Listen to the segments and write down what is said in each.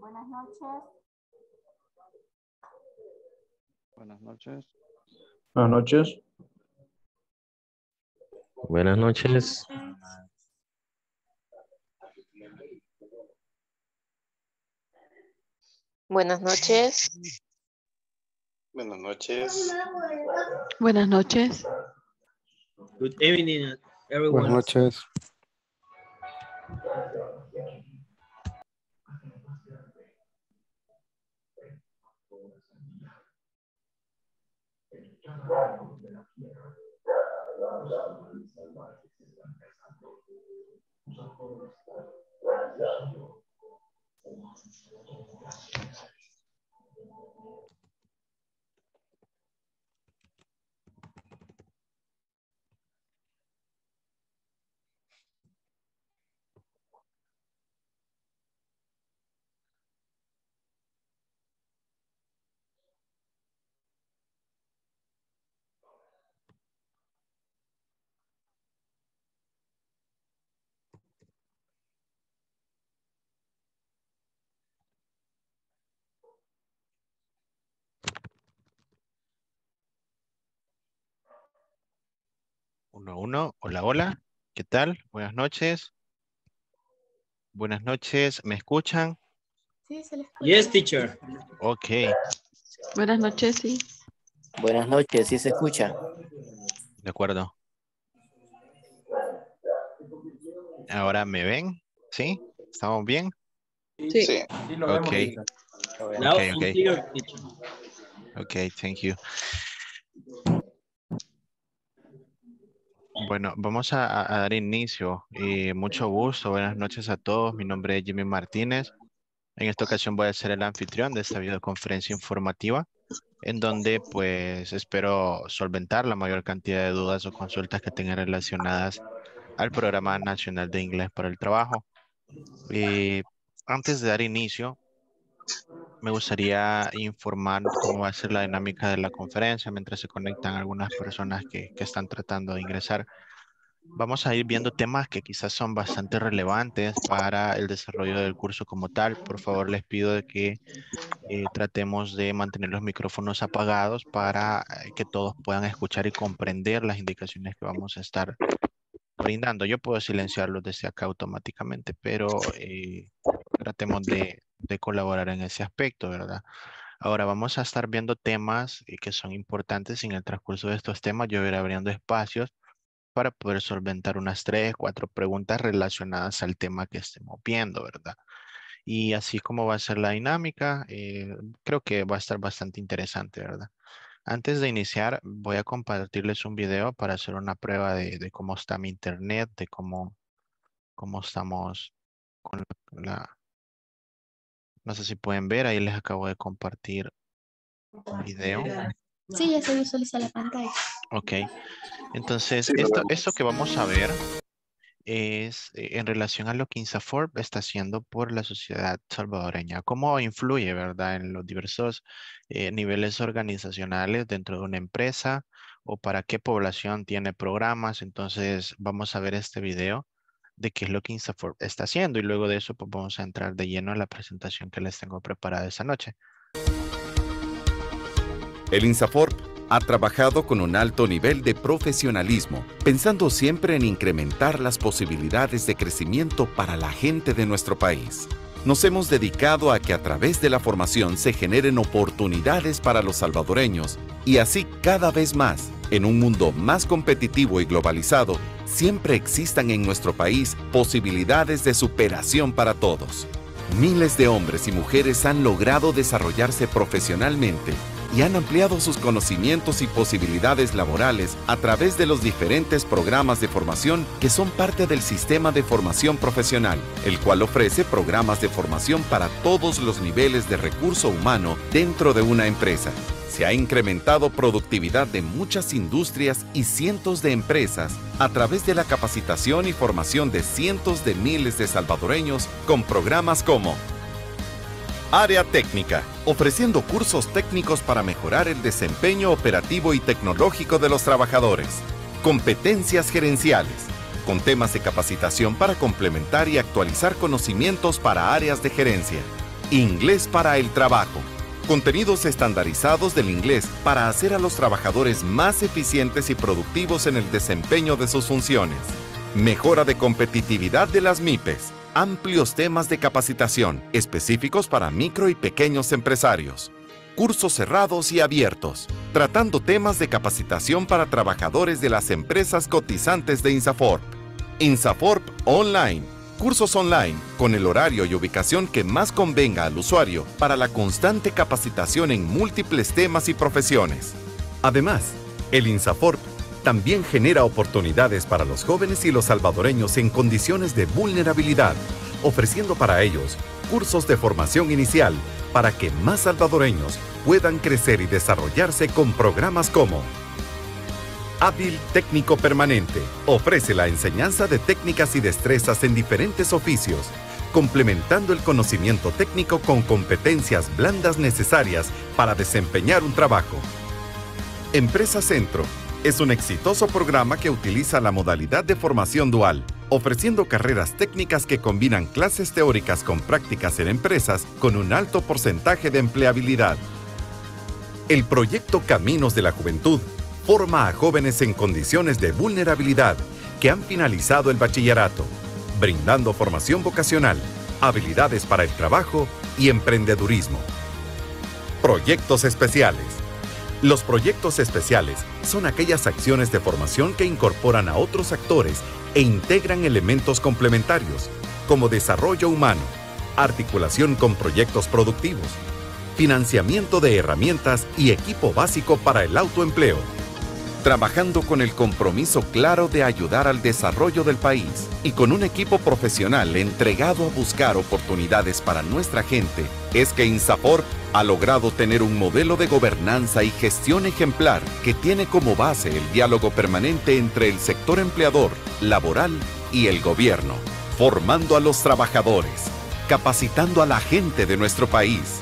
Buenas noches. Buenas noches. Buenas noches. Buenas noches. Buenas noches. Buenas noches. Buenas noches. Good evening, Buenas noches. de la tierra. Hola, hola. ¿Qué tal? Buenas noches. Buenas noches. ¿Me escuchan? Sí, se les escucha. Yes, teacher. Ok. Buenas noches, sí. Buenas noches, sí se escucha. De acuerdo. Ahora me ven, ¿sí? ¿Estamos bien? Sí. sí. ok, thank you. Bueno, vamos a, dar inicio. Y eh, mucho gusto, buenas noches a todos. Mi nombre es Jimmy Martínez. En esta ocasión voy a ser el anfitrión de esta videoconferencia informativa, en donde pues espero solventar la mayor cantidad de dudas o consultas que tengan relacionadas al Programa Nacional de Inglés para el Trabajo. Y eh, antes de dar inicio, me gustaría informar cómo va a ser la dinámica de la conferencia mientras se conectan algunas personas que, están tratando de ingresar. Vamos a ir viendo temas que quizás son bastante relevantes para el desarrollo del curso como tal. Por favor, les pido de que eh, tratemos de mantener los micrófonos apagados para eh, que todos puedan escuchar y comprender las indicaciones que vamos a estar brindando. Yo puedo silenciarlos desde acá automáticamente, pero eh, tratemos de, de colaborar en ese aspecto, ¿verdad? Ahora vamos a estar viendo temas eh, que son importantes en el transcurso de estos temas yo iré abriendo espacios para poder solventar unas tres, cuatro preguntas relacionadas al tema que estemos viendo, ¿verdad? Y así como va a ser la dinámica, eh, creo que va a estar bastante interesante, ¿verdad? Antes de iniciar, voy a compartirles un video para hacer una prueba de, de cómo está mi internet, de cómo, cómo estamos con la, no sé si pueden ver, ahí les acabo de compartir un video. Sí, ya se visualiza la pantalla. Ok. Entonces, esto, que vamos a ver es eh, en relación a lo que INSAFORB está haciendo por la sociedad salvadoreña. ¿Cómo influye, verdad, en los diversos eh, niveles organizacionales dentro de una empresa o para qué población tiene programas? Entonces, vamos a ver este video de qué es lo que Insaforp está haciendo y luego de eso pues, vamos a entrar de lleno a la presentación que les tengo preparada esa noche. El Insaforp ha trabajado con un alto nivel de profesionalismo, pensando siempre en incrementar las posibilidades de crecimiento para la gente de nuestro país nos hemos dedicado a que a través de la formación se generen oportunidades para los salvadoreños y así cada vez más, en un mundo más competitivo y globalizado, siempre existan en nuestro país posibilidades de superación para todos. Miles de hombres y mujeres han logrado desarrollarse profesionalmente y han ampliado sus conocimientos y posibilidades laborales a través de los diferentes programas de formación que son parte del sistema de formación profesional, el cual ofrece programas de formación para todos los niveles de recurso humano dentro de una empresa. Se ha incrementado productividad de muchas industrias y cientos de empresas a través de la capacitación y formación de cientos de miles de salvadoreños con programas como Área técnica, ofreciendo cursos técnicos para mejorar el desempeño operativo y tecnológico de los trabajadores. Competencias gerenciales, con temas de capacitación para complementar y actualizar conocimientos para áreas de gerencia. Inglés para el trabajo, contenidos estandarizados del inglés para hacer a los trabajadores más eficientes y productivos en el desempeño de sus funciones. Mejora de competitividad de las MIPES amplios temas de capacitación específicos para micro y pequeños empresarios, cursos cerrados y abiertos, tratando temas de capacitación para trabajadores de las empresas cotizantes de INSAFORP. INSAFORP Online, cursos online con el horario y ubicación que más convenga al usuario para la constante capacitación en múltiples temas y profesiones. Además, el INSAFORP también genera oportunidades para los jóvenes y los salvadoreños en condiciones de vulnerabilidad, ofreciendo para ellos cursos de formación inicial para que más salvadoreños puedan crecer y desarrollarse con programas como Hábil Técnico Permanente ofrece la enseñanza de técnicas y destrezas en diferentes oficios, complementando el conocimiento técnico con competencias blandas necesarias para desempeñar un trabajo. Empresa Centro es un exitoso programa que utiliza la modalidad de formación dual, ofreciendo carreras técnicas que combinan clases teóricas con prácticas en empresas con un alto porcentaje de empleabilidad. El proyecto Caminos de la Juventud forma a jóvenes en condiciones de vulnerabilidad que han finalizado el bachillerato, brindando formación vocacional, habilidades para el trabajo y emprendedurismo. Proyectos especiales los proyectos especiales son aquellas acciones de formación que incorporan a otros actores e integran elementos complementarios, como desarrollo humano, articulación con proyectos productivos, financiamiento de herramientas y equipo básico para el autoempleo trabajando con el compromiso claro de ayudar al desarrollo del país y con un equipo profesional entregado a buscar oportunidades para nuestra gente, es que InSapor ha logrado tener un modelo de gobernanza y gestión ejemplar que tiene como base el diálogo permanente entre el sector empleador, laboral y el gobierno, formando a los trabajadores, capacitando a la gente de nuestro país.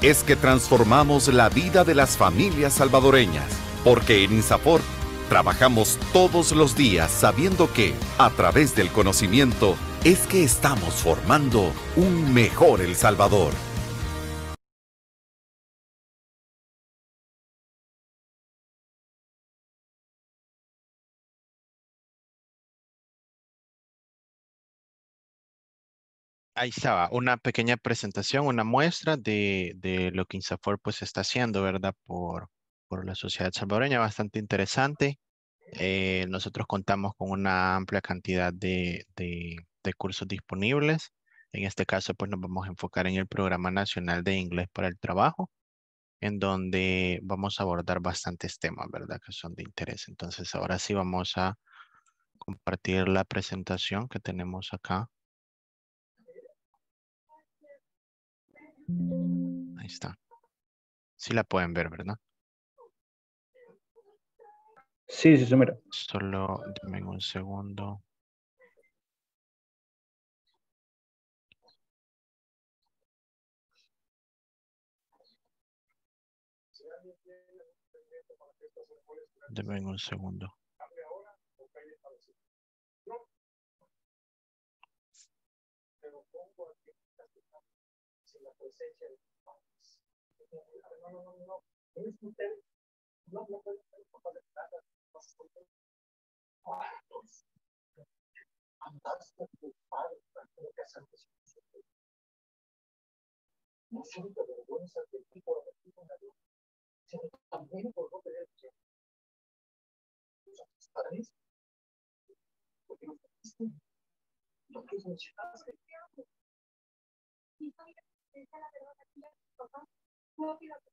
Es que transformamos la vida de las familias salvadoreñas porque en INSAFOR trabajamos todos los días sabiendo que, a través del conocimiento, es que estamos formando un mejor El Salvador. Ahí estaba, una pequeña presentación, una muestra de, de lo que INSAFOR pues está haciendo, ¿verdad? Por, por la sociedad salvadoreña bastante interesante. Eh, nosotros contamos con una amplia cantidad de, de, de, cursos disponibles. En este caso, pues nos vamos a enfocar en el Programa Nacional de Inglés para el Trabajo, en donde vamos a abordar bastantes temas, ¿verdad? Que son de interés. Entonces, ahora sí vamos a compartir la presentación que tenemos acá. Ahí está. Sí la pueden ver, ¿verdad? Sí, sí, sí, mira. Solo dame un segundo. Deme un segundo. Eh, no siento vergüenza por haber sido luz, sino también por no tener porque lo que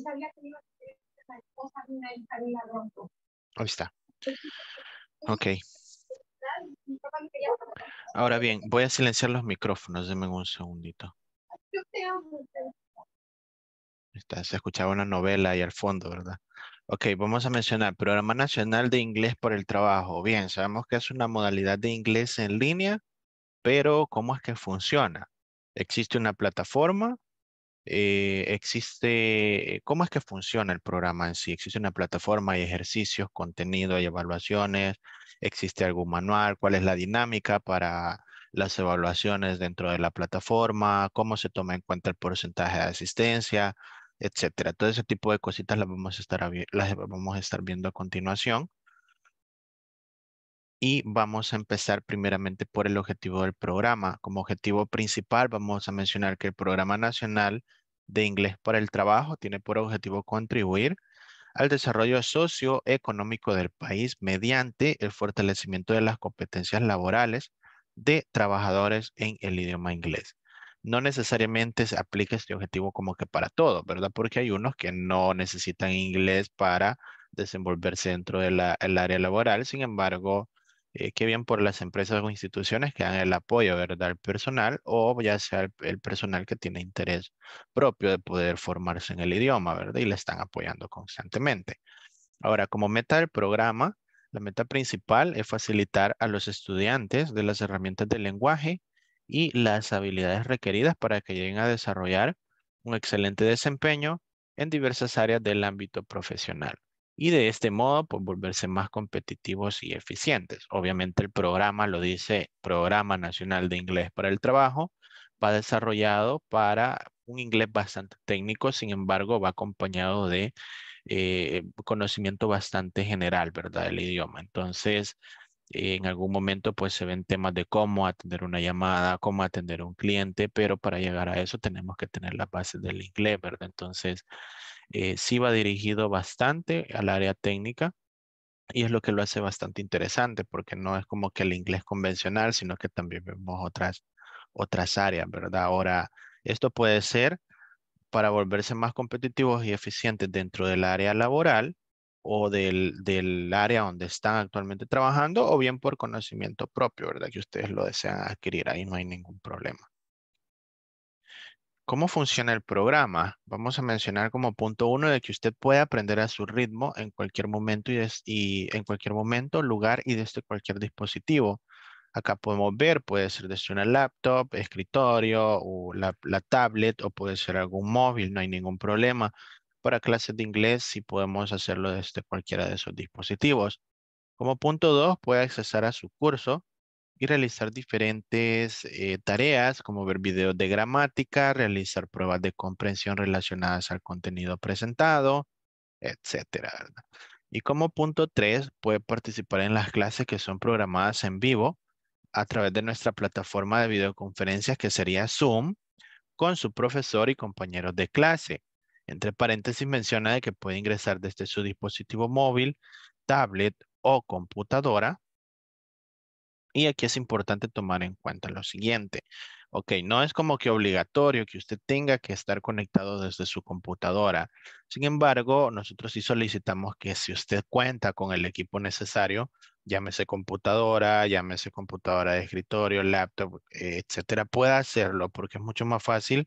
sabía que iba a Ahí está. Ok. Ahora bien, voy a silenciar los micrófonos, denme un segundito. Está, se escuchaba una novela ahí al fondo, ¿verdad? Ok, vamos a mencionar Programa Nacional de Inglés por el Trabajo. Bien, sabemos que es una modalidad de inglés en línea, pero ¿cómo es que funciona? Existe una plataforma eh, existe, eh, ¿cómo es que funciona el programa en sí? ¿Existe una plataforma, hay ejercicios, contenido, hay evaluaciones? ¿Existe algún manual? ¿Cuál es la dinámica para las evaluaciones dentro de la plataforma? ¿Cómo se toma en cuenta el porcentaje de asistencia? Etcétera. Todo ese tipo de cositas las vamos a estar, las vamos a estar viendo a continuación. Y vamos a empezar primeramente por el objetivo del programa. Como objetivo principal vamos a mencionar que el Programa Nacional de Inglés para el Trabajo tiene por objetivo contribuir al desarrollo socioeconómico del país mediante el fortalecimiento de las competencias laborales de trabajadores en el idioma inglés. No necesariamente se aplica este objetivo como que para todo, ¿verdad? Porque hay unos que no necesitan inglés para desenvolverse dentro del área laboral, sin embargo, que eh, qué bien por las empresas o instituciones que dan el apoyo, ¿verdad? Al personal o ya sea el, personal que tiene interés propio de poder formarse en el idioma, ¿verdad? Y le están apoyando constantemente. Ahora, como meta del programa, la meta principal es facilitar a los estudiantes de las herramientas del lenguaje y las habilidades requeridas para que lleguen a desarrollar un excelente desempeño en diversas áreas del ámbito profesional y de este modo pues, volverse más competitivos y eficientes. Obviamente el programa lo dice Programa Nacional de Inglés para el Trabajo, va desarrollado para un inglés bastante técnico, sin embargo va acompañado de eh, conocimiento bastante general, ¿verdad? Del idioma. Entonces, eh, en algún momento pues se ven temas de cómo atender una llamada, cómo atender a un cliente, pero para llegar a eso tenemos que tener las bases del inglés, ¿verdad? Entonces, eh, sí va dirigido bastante al área técnica y es lo que lo hace bastante interesante porque no es como que el inglés convencional, sino que también vemos otras, otras áreas, ¿verdad? Ahora, esto puede ser para volverse más competitivos y eficientes dentro del área laboral o del, del, área donde están actualmente trabajando o bien por conocimiento propio, ¿verdad? Que ustedes lo desean adquirir, ahí no hay ningún problema. ¿Cómo funciona el programa? Vamos a mencionar como punto uno de que usted puede aprender a su ritmo en cualquier momento y, y, en cualquier momento, lugar y desde cualquier dispositivo. Acá podemos ver, puede ser desde una laptop, escritorio o la, tablet o puede ser algún móvil, no hay ningún problema. Para clases de inglés sí podemos hacerlo desde cualquiera de esos dispositivos. Como punto dos, puede accesar a su curso y realizar diferentes eh, tareas como ver videos de gramática, realizar pruebas de comprensión relacionadas al contenido presentado, etcétera. Y como punto 3, puede participar en las clases que son programadas en vivo a través de nuestra plataforma de videoconferencias que sería Zoom con su profesor y compañeros de clase. Entre paréntesis menciona de que puede ingresar desde su dispositivo móvil, tablet o computadora y aquí es importante tomar en cuenta lo siguiente. Ok, no es como que obligatorio que usted tenga que estar conectado desde su computadora. Sin embargo, nosotros sí solicitamos que si usted cuenta con el equipo necesario, llámese computadora, llámese computadora de escritorio, laptop, etcétera, pueda hacerlo porque es mucho más fácil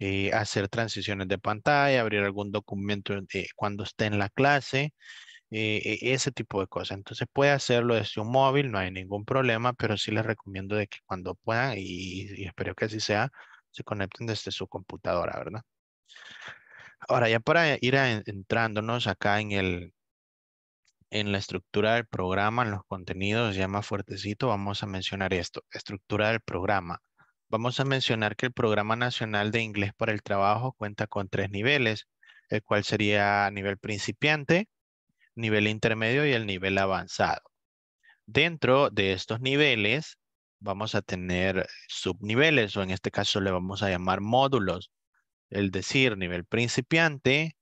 eh, hacer transiciones de pantalla, abrir algún documento eh, cuando esté en la clase eh, e, ese tipo de cosas. Entonces puede hacerlo desde un móvil, no hay ningún problema, pero sí les recomiendo de que cuando puedan, y, espero que así sea, se conecten desde su computadora, ¿verdad? Ahora, ya para ir entrándonos acá en el, en la estructura del programa, en los contenidos ya más fuertecito, vamos a mencionar esto, estructura del programa. Vamos a mencionar que el Programa Nacional de Inglés para el Trabajo cuenta con tres niveles, el cual sería nivel principiante, nivel intermedio y el nivel avanzado. Dentro de estos niveles vamos a tener subniveles o en este caso le vamos a llamar módulos. El decir, nivel principiante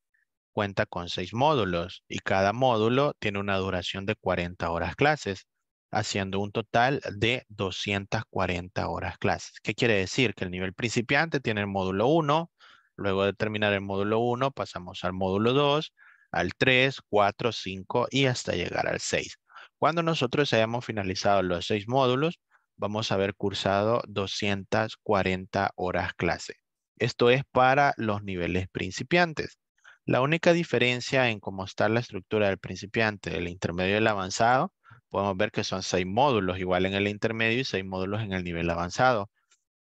cuenta con seis módulos y cada módulo tiene una duración de 40 horas clases, haciendo un total de 240 horas clases. ¿Qué quiere decir? Que el nivel principiante tiene el módulo 1, luego de terminar el módulo 1 pasamos al módulo 2, al 3, 4, 5 y hasta llegar al 6. Cuando nosotros hayamos finalizado los 6 módulos, vamos a haber cursado 240 horas clase. Esto es para los niveles principiantes. La única diferencia en cómo está la estructura del principiante, del intermedio y del avanzado, podemos ver que son 6 módulos, igual en el intermedio y 6 módulos en el nivel avanzado.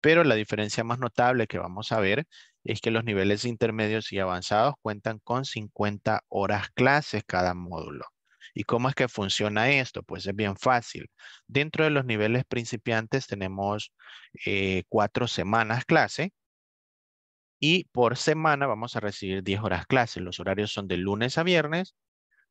Pero la diferencia más notable que vamos a ver es que los niveles intermedios y avanzados cuentan con 50 horas clases cada módulo. ¿Y cómo es que funciona esto? Pues es bien fácil. Dentro de los niveles principiantes tenemos eh, cuatro semanas clase y por semana vamos a recibir 10 horas clase. Los horarios son de lunes a viernes,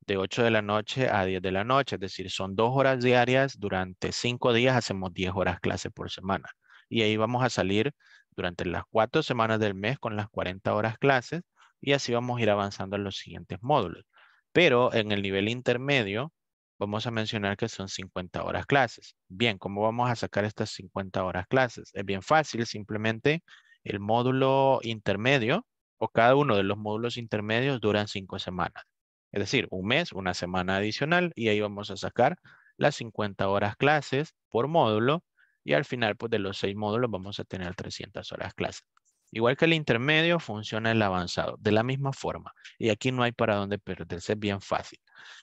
de 8 de la noche a 10 de la noche, es decir, son dos horas diarias. Durante cinco días hacemos 10 horas clase por semana. Y ahí vamos a salir durante las cuatro semanas del mes con las 40 horas clases y así vamos a ir avanzando en los siguientes módulos. Pero en el nivel intermedio vamos a mencionar que son 50 horas clases. Bien, ¿cómo vamos a sacar estas 50 horas clases? Es bien fácil, simplemente el módulo intermedio o cada uno de los módulos intermedios duran cinco semanas. Es decir, un mes, una semana adicional y ahí vamos a sacar las 50 horas clases por módulo y al final pues, de los seis módulos vamos a tener 300 horas clases. Igual que el intermedio, funciona el avanzado, de la misma forma. Y aquí no hay para dónde perderse, bien fácil.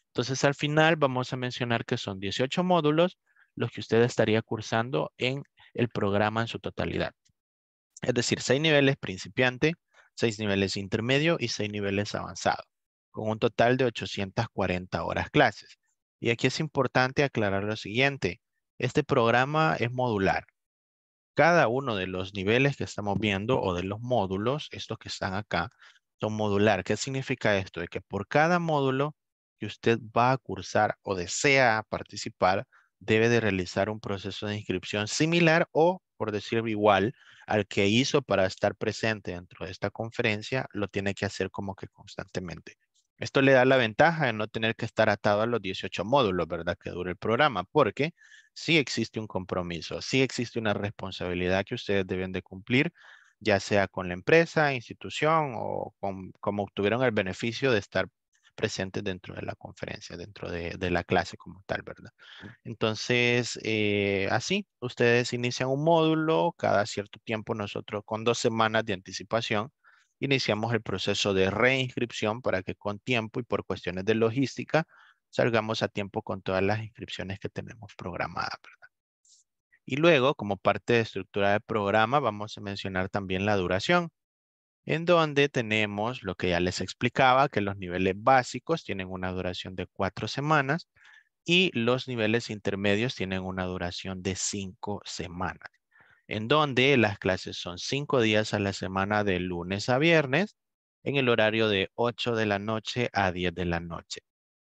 Entonces, al final vamos a mencionar que son 18 módulos los que usted estaría cursando en el programa en su totalidad. Es decir, seis niveles principiante, seis niveles intermedio y seis niveles avanzado, con un total de 840 horas clases. Y aquí es importante aclarar lo siguiente. Este programa es modular. Cada uno de los niveles que estamos viendo o de los módulos, estos que están acá, son modular. ¿Qué significa esto? De que por cada módulo que usted va a cursar o desea participar, debe de realizar un proceso de inscripción similar o, por decirlo igual, al que hizo para estar presente dentro de esta conferencia, lo tiene que hacer como que constantemente. Esto le da la ventaja de no tener que estar atado a los 18 módulos, ¿verdad? Que dure el programa, porque sí existe un compromiso, sí existe una responsabilidad que ustedes deben de cumplir, ya sea con la empresa, institución o como obtuvieron el beneficio de estar presentes dentro de la conferencia, dentro de, la clase como tal, ¿verdad? Entonces, eh, así, ustedes inician un módulo, cada cierto tiempo nosotros con dos semanas de anticipación, iniciamos el proceso de reinscripción para que con tiempo y por cuestiones de logística salgamos a tiempo con todas las inscripciones que tenemos programadas, Y luego, como parte de estructura de programa, vamos a mencionar también la duración, en donde tenemos lo que ya les explicaba, que los niveles básicos tienen una duración de cuatro semanas y los niveles intermedios tienen una duración de cinco semanas, en donde las clases son cinco días a la semana de lunes a viernes, en el horario de 8 de la noche a 10 de la noche.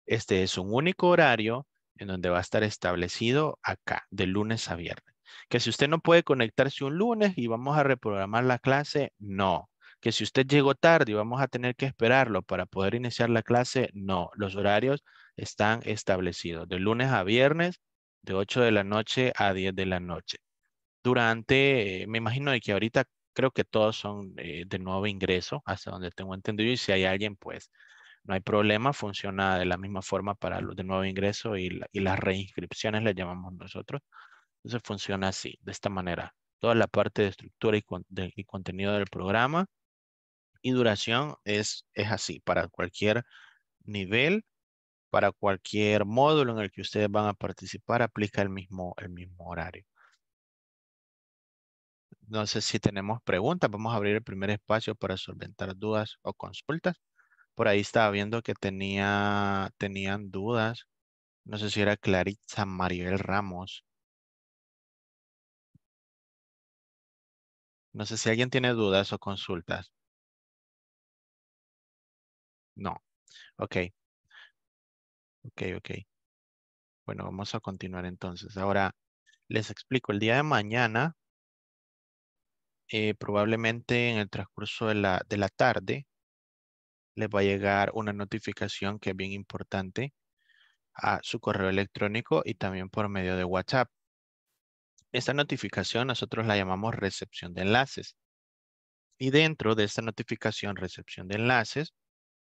Este es un único horario en donde va a estar establecido acá, de lunes a viernes. Que si usted no puede conectarse un lunes y vamos a reprogramar la clase, no. Que si usted llegó tarde y vamos a tener que esperarlo para poder iniciar la clase, no. Los horarios están establecidos de lunes a viernes, de 8 de la noche a 10 de la noche. Durante, eh, me imagino de que ahorita creo que todos son eh, de nuevo ingreso, hasta donde tengo entendido, y si hay alguien, pues no hay problema, funciona de la misma forma para los de nuevo ingreso y, las reinscripciones le llamamos nosotros. Entonces funciona así, de esta manera. Toda la parte de estructura y, contenido del programa y duración es, así, para cualquier nivel, para cualquier módulo en el que ustedes van a participar, aplica el mismo, el mismo horario. No sé si tenemos preguntas. Vamos a abrir el primer espacio para solventar dudas o consultas. Por ahí estaba viendo que tenía, tenían dudas. No sé si era Claritza Maribel Ramos. No sé si alguien tiene dudas o consultas. No. Ok. Ok, ok. Bueno, vamos a continuar entonces. Ahora les explico. El día de mañana, eh, probablemente en el transcurso de la, de la tarde, les va a llegar una notificación que es bien importante a su correo electrónico y también por medio de WhatsApp. Esta notificación nosotros la llamamos recepción de enlaces. Y dentro de esta notificación recepción de enlaces,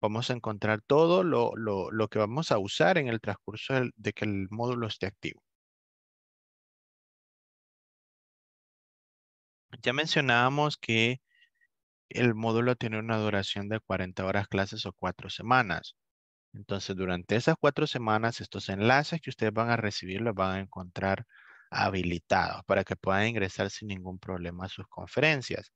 vamos a encontrar todo lo, lo que vamos a usar en el transcurso de que el módulo esté activo. Ya mencionábamos que el módulo tiene una duración de 40 horas clases o cuatro semanas. Entonces, durante esas cuatro semanas, estos enlaces que ustedes van a recibir los van a encontrar habilitados para que puedan ingresar sin ningún problema a sus conferencias,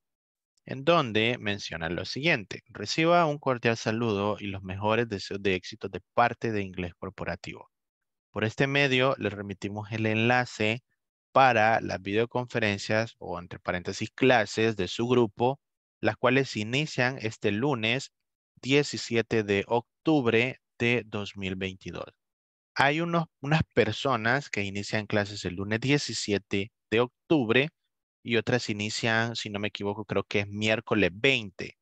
en donde mencionan lo siguiente. Reciba un cordial saludo y los mejores deseos de éxito de parte de Inglés Corporativo. Por este medio, les remitimos el enlace para las videoconferencias o entre paréntesis clases de su grupo las cuales inician este lunes 17 de octubre de 2022. Hay unas personas que inician clases el lunes 17 de octubre y otras inician, si no me equivoco, creo que es miércoles 20,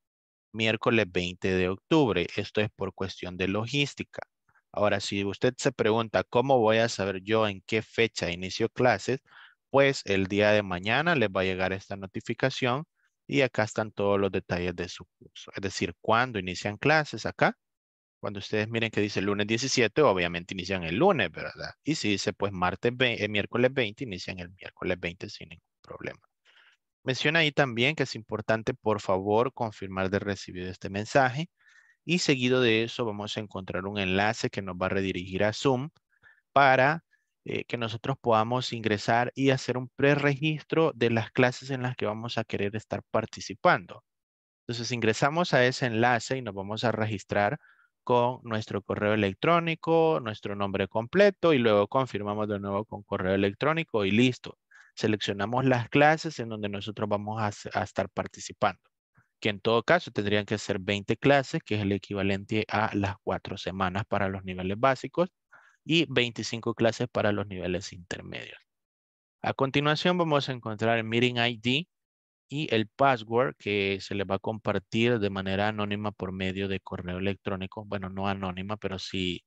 miércoles 20 de octubre. Esto es por cuestión de logística. Ahora, si usted se pregunta cómo voy a saber yo en qué fecha inicio clases, pues el día de mañana les va a llegar esta notificación y acá están todos los detalles de su curso. Es decir, cuando inician clases acá. Cuando ustedes miren que dice lunes 17, obviamente inician el lunes, ¿verdad? Y si dice pues martes eh, miércoles 20, inician el miércoles 20 sin ningún problema. Menciona ahí también que es importante, por favor, confirmar de recibir este mensaje. Y seguido de eso vamos a encontrar un enlace que nos va a redirigir a Zoom para eh, que nosotros podamos ingresar y hacer un preregistro de las clases en las que vamos a querer estar participando. Entonces ingresamos a ese enlace y nos vamos a registrar con nuestro correo electrónico, nuestro nombre completo y luego confirmamos de nuevo con correo electrónico y listo. Seleccionamos las clases en donde nosotros vamos a, a, estar participando, que en todo caso tendrían que ser 20 clases, que es el equivalente a las cuatro semanas para los niveles básicos y 25 clases para los niveles intermedios. A continuación vamos a encontrar el Meeting ID y el password que se les va a compartir de manera anónima por medio de correo electrónico. Bueno, no anónima, pero sí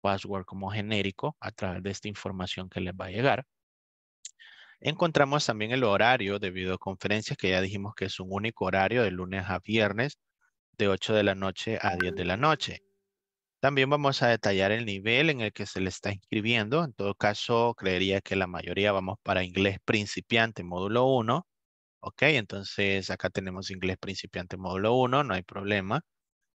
password como genérico a través de esta información que les va a llegar. Encontramos también el horario de videoconferencias que ya dijimos que es un único horario de lunes a viernes de 8 de la noche a 10 de la noche. También vamos a detallar el nivel en el que se le está inscribiendo. En todo caso, creería que la mayoría vamos para inglés principiante, módulo 1. Ok, entonces acá tenemos inglés principiante, módulo 1, no hay problema.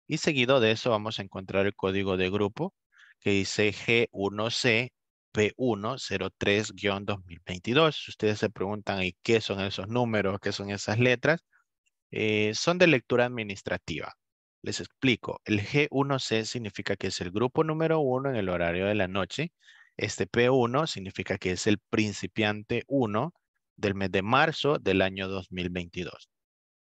Y seguido de eso vamos a encontrar el código de grupo que dice G1C P103-2022. Si ustedes se preguntan, ¿y qué son esos números? ¿Qué son esas letras? Eh, son de lectura administrativa. Les explico. El G1C significa que es el grupo número uno en el horario de la noche. Este P1 significa que es el principiante uno del mes de marzo del año 2022.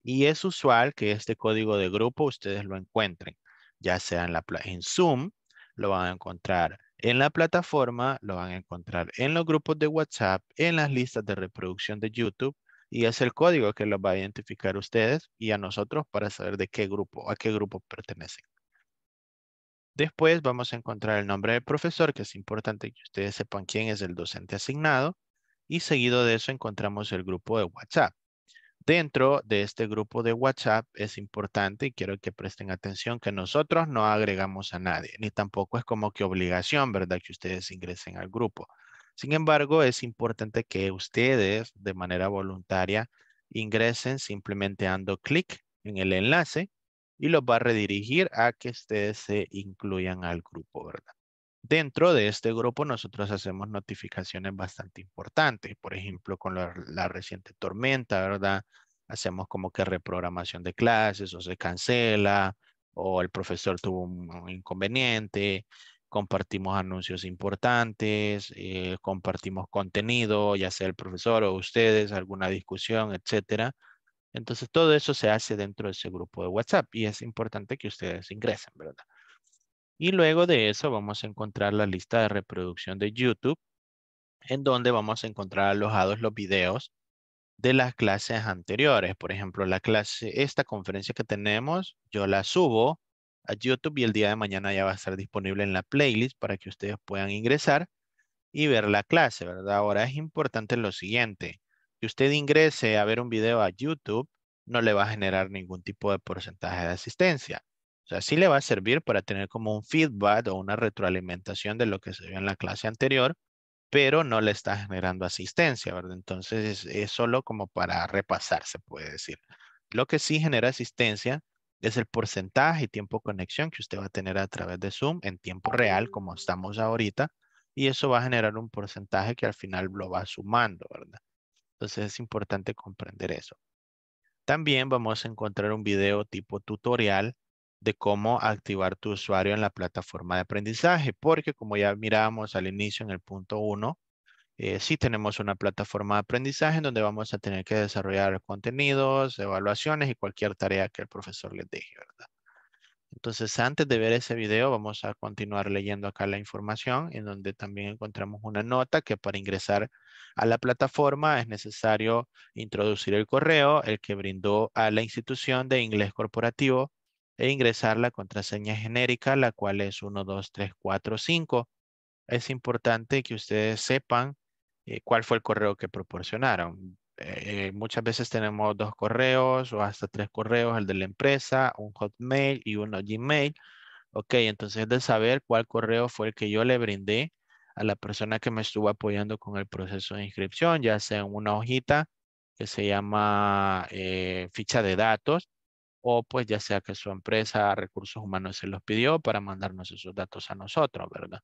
Y es usual que este código de grupo ustedes lo encuentren, ya sea en, la, en Zoom, lo van a encontrar en la plataforma, lo van a encontrar en los grupos de WhatsApp, en las listas de reproducción de YouTube y es el código que los va a identificar a ustedes y a nosotros para saber de qué grupo, a qué grupo pertenecen. Después vamos a encontrar el nombre del profesor, que es importante que ustedes sepan quién es el docente asignado. Y seguido de eso encontramos el grupo de WhatsApp. Dentro de este grupo de WhatsApp es importante y quiero que presten atención que nosotros no agregamos a nadie, ni tampoco es como que obligación, ¿verdad? Que ustedes ingresen al grupo. Sin embargo, es importante que ustedes de manera voluntaria ingresen simplemente dando clic en el enlace y los va a redirigir a que ustedes se incluyan al grupo, ¿verdad? Dentro de este grupo nosotros hacemos notificaciones bastante importantes, por ejemplo, con la, reciente tormenta, ¿verdad? Hacemos como que reprogramación de clases o se cancela o el profesor tuvo un inconveniente, compartimos anuncios importantes, eh, compartimos contenido, ya sea el profesor o ustedes, alguna discusión, etc. Entonces, todo eso se hace dentro de ese grupo de WhatsApp y es importante que ustedes ingresen, ¿verdad? Y luego de eso vamos a encontrar la lista de reproducción de YouTube, en donde vamos a encontrar alojados los videos de las clases anteriores. Por ejemplo, la clase, esta conferencia que tenemos, yo la subo a YouTube y el día de mañana ya va a estar disponible en la playlist para que ustedes puedan ingresar y ver la clase, ¿verdad? Ahora es importante lo siguiente, que usted ingrese a ver un video a YouTube no le va a generar ningún tipo de porcentaje de asistencia. O sea, sí le va a servir para tener como un feedback o una retroalimentación de lo que se vio en la clase anterior, pero no le está generando asistencia, ¿verdad? Entonces es, solo como para repasar, se puede decir. Lo que sí genera asistencia es el porcentaje y tiempo conexión que usted va a tener a través de Zoom en tiempo real, como estamos ahorita, y eso va a generar un porcentaje que al final lo va sumando, ¿verdad? Entonces es importante comprender eso. También vamos a encontrar un video tipo tutorial de cómo activar tu usuario en la plataforma de aprendizaje, porque como ya mirábamos al inicio en el punto 1, eh, sí tenemos una plataforma de aprendizaje en donde vamos a tener que desarrollar contenidos, evaluaciones y cualquier tarea que el profesor les deje, ¿verdad? Entonces, antes de ver ese video, vamos a continuar leyendo acá la información, en donde también encontramos una nota que para ingresar a la plataforma es necesario introducir el correo, el que brindó a la institución de inglés corporativo, e ingresar la contraseña genérica, la cual es 12345. Es importante que ustedes sepan eh, cuál fue el correo que proporcionaron. Eh, eh, muchas veces tenemos dos correos o hasta tres correos, el de la empresa, un Hotmail y uno Gmail. Ok, entonces es de saber cuál correo fue el que yo le brindé a la persona que me estuvo apoyando con el proceso de inscripción, ya sea en una hojita que se llama ficha de datos o pues ya sea que su empresa, recursos humanos, se los pidió para mandarnos esos datos a nosotros, ¿verdad?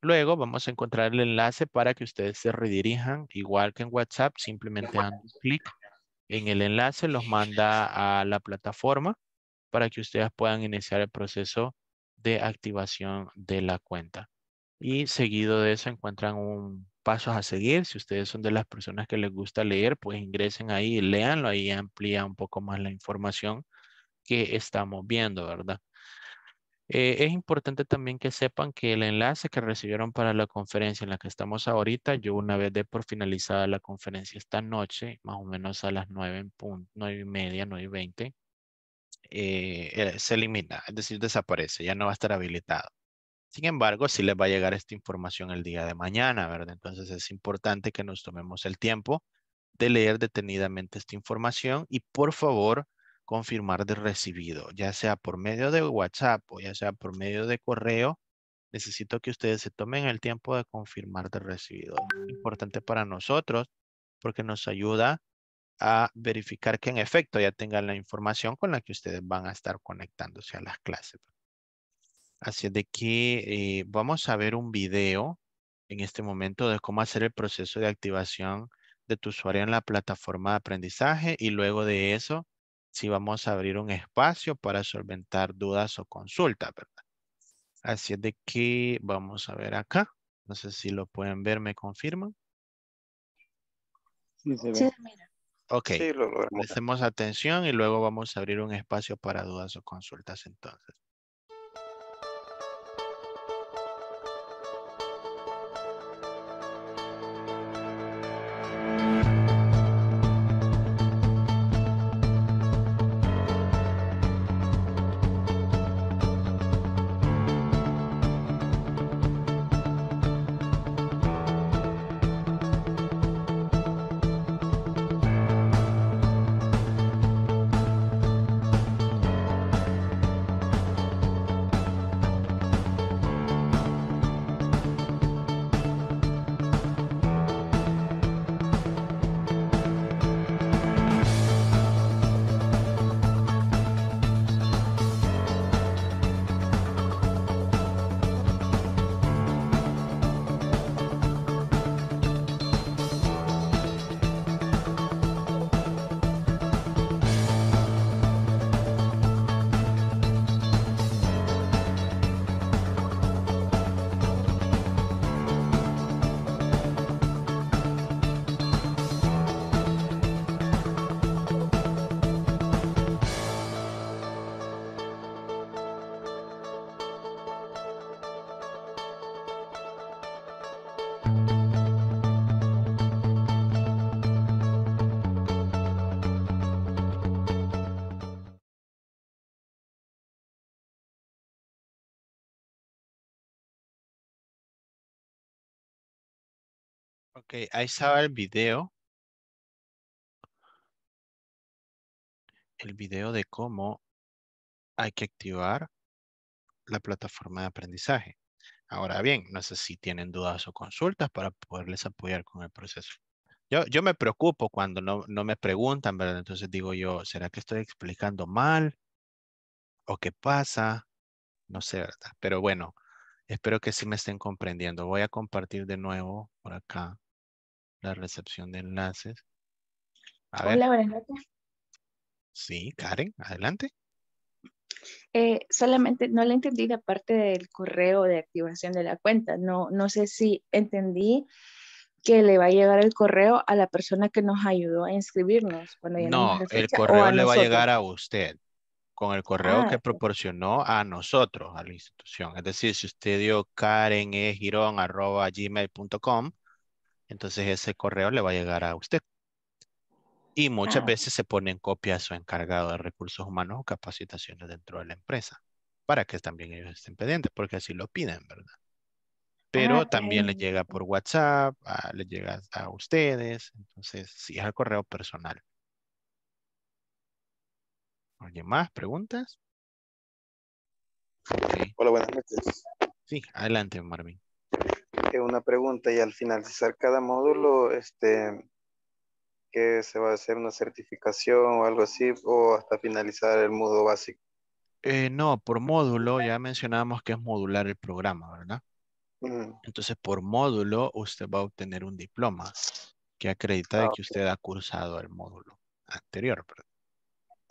Luego vamos a encontrar el enlace para que ustedes se redirijan, igual que en WhatsApp, simplemente dan clic en el enlace, los manda a la plataforma para que ustedes puedan iniciar el proceso de activación de la cuenta. Y seguido de eso encuentran un paso a seguir. Si ustedes son de las personas que les gusta leer, pues ingresen ahí y léanlo, ahí amplía un poco más la información que estamos viendo, ¿verdad? Eh, es importante también que sepan que el enlace que recibieron para la conferencia en la que estamos ahorita, yo una vez de por finalizada la conferencia esta noche, más o menos a las nueve en y media, nueve y veinte, eh, eh, se elimina, es decir, desaparece, ya no va a estar habilitado. Sin embargo, sí les va a llegar esta información el día de mañana, ¿verdad? Entonces es importante que nos tomemos el tiempo de leer detenidamente esta información y por favor confirmar de recibido, ya sea por medio de WhatsApp o ya sea por medio de correo. Necesito que ustedes se tomen el tiempo de confirmar de recibido. Importante para nosotros porque nos ayuda a verificar que en efecto ya tengan la información con la que ustedes van a estar conectándose a las clases. Así de que eh, vamos a ver un video en este momento de cómo hacer el proceso de activación de tu usuario en la plataforma de aprendizaje y luego de eso si vamos a abrir un espacio para solventar dudas o consultas, ¿verdad? Así es de que vamos a ver acá. No sé si lo pueden ver, me confirman. Sí, se ve. Ok, hacemos atención y luego vamos a abrir un espacio para dudas o consultas entonces. Ok, ahí estaba el video. El video de cómo hay que activar la plataforma de aprendizaje. Ahora bien, no sé si tienen dudas o consultas para poderles apoyar con el proceso. Yo, yo me preocupo cuando no, no me preguntan, ¿verdad? Entonces digo yo, ¿será que estoy explicando mal? ¿O qué pasa? No sé, ¿verdad? Pero bueno, espero que sí me estén comprendiendo. Voy a compartir de nuevo por acá la recepción de enlaces. Hola, Sí, Karen, adelante. Eh, solamente no le entendí la parte del correo de activación de la cuenta. No, no sé si entendí que le va a llegar el correo a la persona que nos ayudó a inscribirnos. no, el correo le va a llegar a usted con el correo ah, que proporcionó a nosotros, a la institución. Es decir, si usted dio e. gmail.com entonces ese correo le va a llegar a usted. Y muchas ah. veces se pone en copia a su encargado de recursos humanos o capacitaciones dentro de la empresa para que también ellos estén pendientes, porque así lo piden, ¿verdad? Pero ah, también le llega por WhatsApp, Le llega a ustedes, entonces sí, es al correo personal. ¿Alguien más? ¿Preguntas? Hola, buenas noches. Sí, adelante, Marvin una pregunta y al finalizar cada módulo, este, que se va a hacer una certificación o algo así, o hasta finalizar el módulo básico. Eh, no, por módulo ya mencionábamos que es modular el programa, ¿verdad? Mm. Entonces, por módulo, usted va a obtener un diploma que acredita ah, que usted ha cursado el módulo anterior.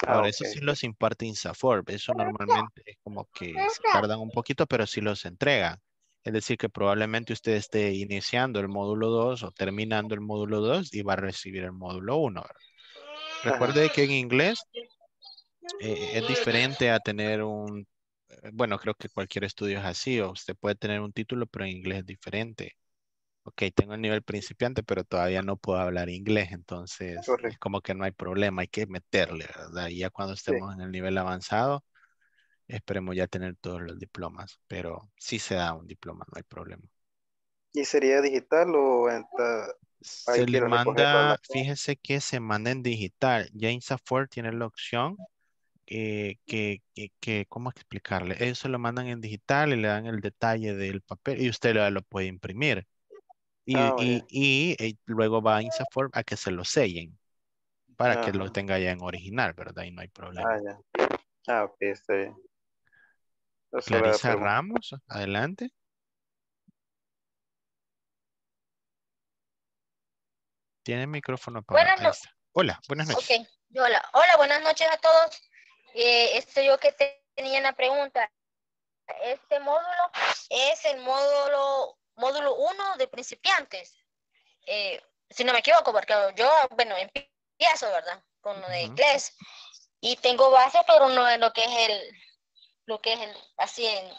Ah, Ahora, eso sí los imparte INSAFORB. Eso normalmente es como que se tardan un poquito, pero sí los entrega es decir, que probablemente usted esté iniciando el módulo 2 o terminando el módulo 2 y va a recibir el módulo 1. Recuerde que en inglés eh, es diferente a tener un, eh, bueno, creo que cualquier estudio es así, o usted puede tener un título, pero en inglés es diferente. Ok, tengo el nivel principiante, pero todavía no puedo hablar inglés, entonces como que no hay problema, hay que meterle, ¿verdad? ya cuando estemos en el nivel avanzado, esperemos ya tener todos los diplomas, pero si se da un diploma, no hay problema. ¿Y sería digital o en Se le manda, fíjese que se manda en digital. Ya Insafor tiene la opción eh, que, que, que, ¿cómo explicarle? Eso lo mandan en digital y le dan el detalle del papel y usted lo, lo puede imprimir. Ah, y, eh, luego va a Insafor a que se lo sellen para que lo tenga ya en original, ¿verdad? ahí no hay problema. Ah, ya. Ah, ok, está bien. Ramos, adelante. Tiene micrófono Buenas Hola, buenas noches. Hola. hola, buenas noches a todos. Estoy eh, esto yo que tenía una pregunta. Este módulo es el módulo módulo 1 de principiantes. Eh, si no me equivoco, porque yo, bueno, empiezo, ¿verdad? Con lo de inglés. Y tengo base, por uno de lo que es el, lo que es el, así en,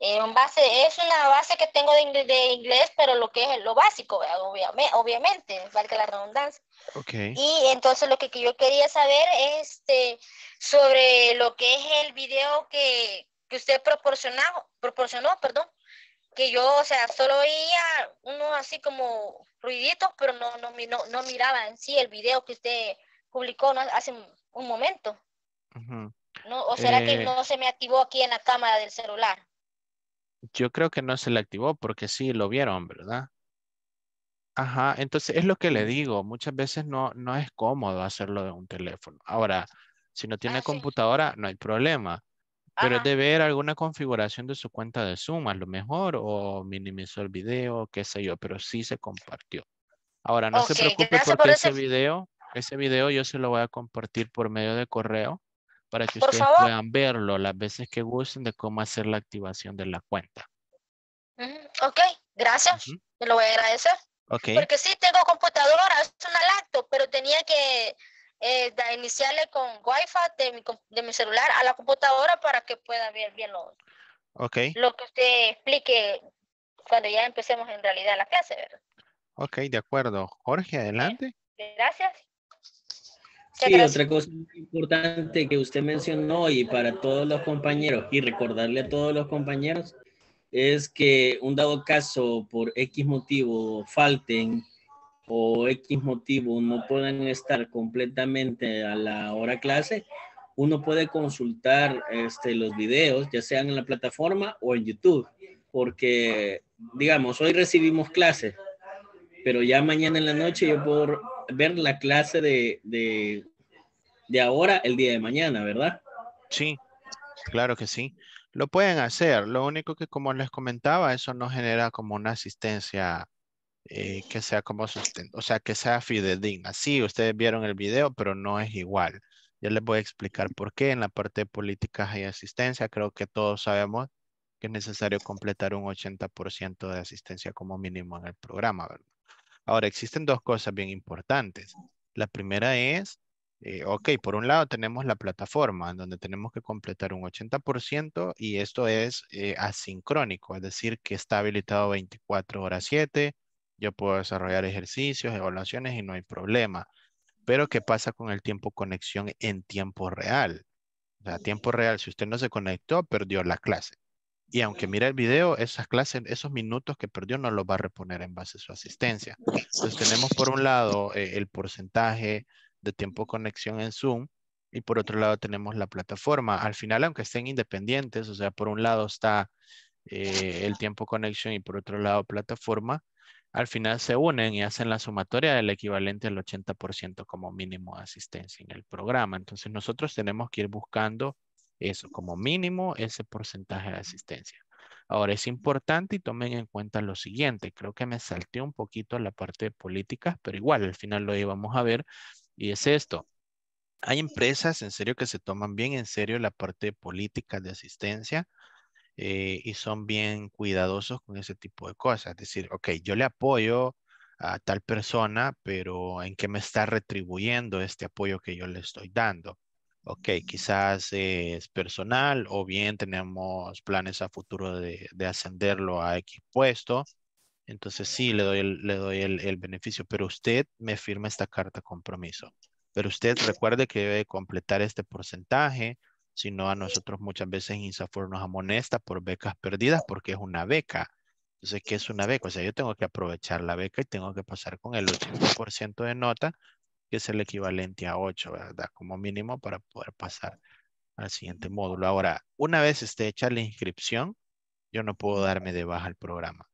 en base, es una base que tengo de, de inglés, pero lo que es lo básico, obviamente, obviamente valga la redundancia. Y entonces lo que, yo quería saber es este, sobre lo que es el video que, que usted proporcionó, proporcionó, perdón, que yo, o sea, solo oía uno así como ruiditos, pero no, no, no, no miraba en sí el video que usted publicó hace un momento. No, ¿O será que eh, no se me activó aquí en la cámara del celular? Yo creo que no se le activó porque sí lo vieron, ¿verdad? Ajá, entonces es lo que le mm. digo, muchas veces no, no es cómodo hacerlo de un teléfono. Ahora, si no tiene ah, computadora, no hay problema. Pero debe ver alguna configuración de su cuenta de Zoom, a lo mejor, o minimizó el video, qué sé yo, pero sí se compartió. Ahora, no se preocupe porque ese video, ese video yo se lo voy a compartir por medio de correo para que ustedes puedan verlo las veces que gusten de cómo hacer la activación de la cuenta. Mm, ok, gracias. Te lo voy a agradecer. Okay. Porque sí tengo computadora, es una laptop, pero tenía que eh, iniciarle con Wi-Fi de mi, celular a la computadora para que pueda ver bien lo, okay. lo que usted explique cuando ya empecemos en realidad la clase. ¿verdad? Ok, de acuerdo. Jorge, adelante. Gracias. Sí, otra cosa importante que usted mencionó y para todos los compañeros y recordarle a todos los compañeros es que un dado caso por X motivo falten o X motivo no puedan estar completamente a la hora clase, uno puede consultar este, los videos, ya sean en la plataforma o en YouTube, porque, digamos, hoy recibimos clases, pero ya mañana en la noche yo puedo ver la clase de, de, ahora el día de mañana, ¿verdad? Sí, claro que sí. Lo pueden hacer, lo único que como les comentaba, eso no genera como una asistencia eh, que sea como o sea, que sea fidedigna. Sí, ustedes vieron el video, pero no es igual. Ya les voy a explicar por qué. En la parte de políticas hay asistencia. Creo que todos sabemos que es necesario completar un 80% de asistencia como mínimo en el programa, ¿verdad? Ahora, existen dos cosas bien importantes. La primera es, eh, ok, por un lado tenemos la plataforma en donde tenemos que completar un 80% y esto es eh, asincrónico, es decir, que está habilitado 24 horas 7, yo puedo desarrollar ejercicios, evaluaciones y no hay problema. Pero ¿qué pasa con el tiempo conexión en tiempo real? O sea, tiempo real, si usted no se conectó, perdió la clase. Y aunque mire el video, esas clases, esos minutos que perdió no los va a reponer en base a su asistencia. Entonces tenemos por un lado eh, el porcentaje de tiempo de conexión en Zoom y por otro lado tenemos la plataforma. Al final, aunque estén independientes, o sea, por un lado está eh, el tiempo de conexión y por otro lado plataforma, al final se unen y hacen la sumatoria del equivalente al 80% como mínimo de asistencia en el programa. Entonces nosotros tenemos que ir buscando eso como mínimo ese porcentaje de asistencia. Ahora es importante y tomen en cuenta lo siguiente. Creo que me salté un poquito la parte de políticas, pero igual al final lo íbamos a ver y es esto. Hay empresas en serio que se toman bien en serio la parte de políticas de asistencia eh, y son bien cuidadosos con ese tipo de cosas. Es decir, ok, yo le apoyo a tal persona, pero ¿en qué me está retribuyendo este apoyo que yo le estoy dando? ok, quizás eh, es personal o bien tenemos planes a futuro de, ascenderlo a X puesto. Entonces sí, le doy, el, le doy el, el beneficio, pero usted me firma esta carta compromiso. Pero usted recuerde que debe completar este porcentaje, si no a nosotros muchas veces INSAFOR nos amonesta por becas perdidas porque es una beca. Entonces, ¿qué es una beca? O sea, yo tengo que aprovechar la beca y tengo que pasar con el 80% de nota que es el equivalente a 8, ¿verdad? Como mínimo para poder pasar al siguiente módulo. Ahora, una vez esté hecha la inscripción, yo no puedo darme de baja al programa,